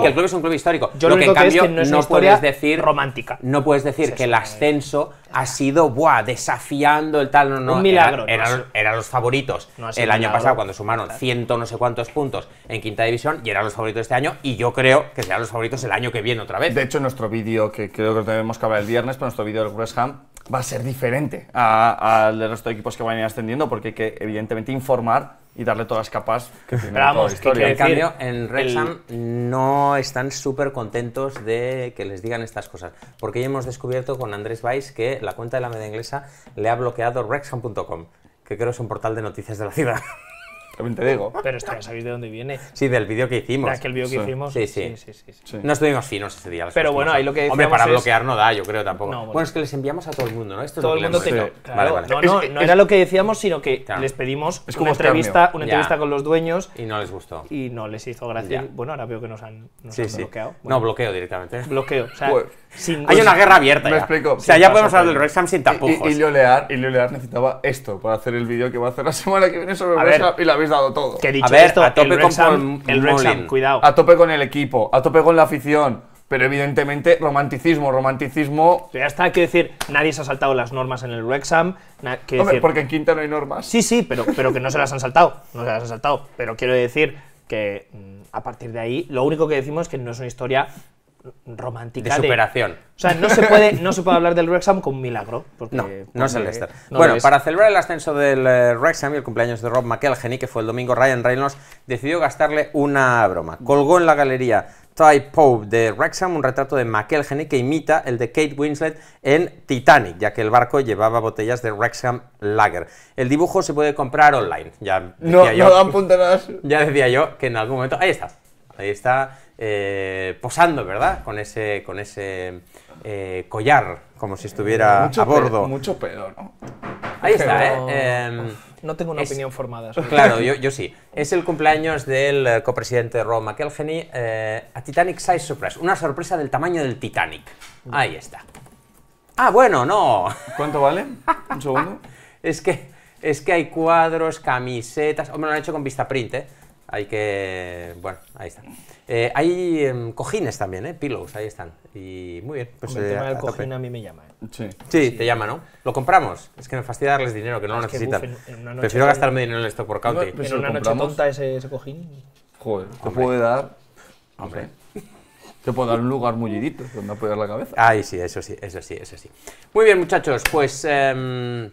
el club, es un club histórico. lo, que en cambio no, puedes decir... Romántica. No puedes decir que el ascenso ha sido, desafiando el tal, no, no. milagro. no, eran los favoritos. el año pasado cuando sumaron ciento no sé cuántos puntos en quinta división y eran los favoritos este año y yo creo que serán los favoritos el año que viene otra vez. De hecho, nuestro vídeo, que creo que tenemos que hablar el viernes, pero nuestro vídeo de Wrexham va a ser diferente al del resto de equipos que van a ir ascendiendo porque hay que, evidentemente, informar y darle todas las capas que pero vamos, que En cambio, en Wrexham no están súper contentos de que les digan estas cosas. Porque ya hemos descubierto con Andrés Weiss que la cuenta de la media inglesa le ha bloqueado Wrexham.com, que creo es un portal de noticias de la ciudad digo. Pero esto ya sabéis de dónde viene. Sí, del vídeo que hicimos. De el vídeo que hicimos. Sí sí. sí sí. No estuvimos finos ese día. Pero bueno, ahí lo que Hombre, para bloquear no da, yo creo tampoco. bueno, es que les enviamos a todo el mundo, ¿no? Esto todo el mundo No, no, no era lo que decíamos, sino que les pedimos como este una, entrevista, una entrevista con los dueños. Y no les gustó. Y no les hizo gracia. Bueno, ahora veo que nos han, bloqueado. no, bloqueo directamente. Bloqueo. O sea, pues, Hay una guerra abierta. Me ya. explico. O sea, ya podemos hablar del Rexham sin tapujos. Y Lear necesitaba esto para hacer el vídeo que va a hacer la semana que viene sobre Rexham y la dado todo. a ver, a tope con el cuidado. A tope con el equipo, a tope con la afición. Pero evidentemente, romanticismo, romanticismo. ya está, que decir, nadie se ha saltado las normas en el Wrexham. Hombre, porque en Quinta no hay normas. Sí, sí, pero, pero que no se las han saltado. No se las han saltado. Pero quiero decir que mm, a partir de ahí, lo único que decimos es que no es una historia romántica. De superación. o sea, no se, puede, no se puede hablar del Wrexham con milagro. no, no es el bueno, para celebrar el ascenso del eh, Wrexham y el cumpleaños de Rob McElhenney, que fue el domingo, Ryan Reynolds decidió gastarle una broma. Colgó en la galería Type Pope de Wrexham un retrato de McElhenney que imita el de Kate Winslet en Titanic, ya que el barco llevaba botellas de Wrexham Lager. El dibujo se puede comprar online. no, no dan Ya decía yo que en algún momento... Ahí está. Ahí está eh, posando, ¿verdad? Con ese, con ese eh, collar, como si estuviera a bordo. mucho pedo, ¿no? Ahí está, ¿eh? Em, no tengo una opinión formada. Sobre claro, yo, sí. Es el cumpleaños del eh, copresidente Rob McElhenney a Titanic Size Surprise. Una sorpresa del tamaño del Titanic. Ahí está. Ah, bueno, no. ¿Cuánto vale? Un segundo. es que es que hay cuadros, camisetas. Hombre, lo han hecho con vista print, ¿eh? Hay que. Bueno, ahí está. Eh, hay em, cojines también, ¿eh? Pillows, ahí están. Y muy bien. Pues, el tema eh, del cojín a mí me llama. Eh. Sí. sí. te llama, ¿no? Lo compramos. Es que me fastidia darles dinero, que no, lo necesitan. Prefiero gastarme dinero en el stock por county. ¿En una noche tonta ese, cojín? Joder, te puede dar. Hombre. Te puedo dar un lugar mullidito donde apoyar la cabeza. Ay, sí, eso sí, eso sí, eso sí. Muy bien, muchachos, pues. Em,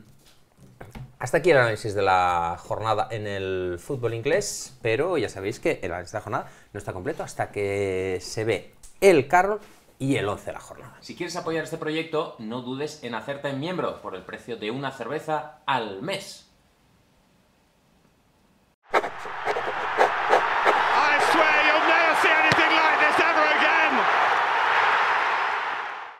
hasta aquí el análisis de la jornada en el fútbol inglés, pero ya sabéis que el análisis de la jornada no está completo hasta que se ve el carro y el 11 de la jornada. Si quieres apoyar este proyecto, no dudes en hacerte miembro por el precio de una cerveza al mes.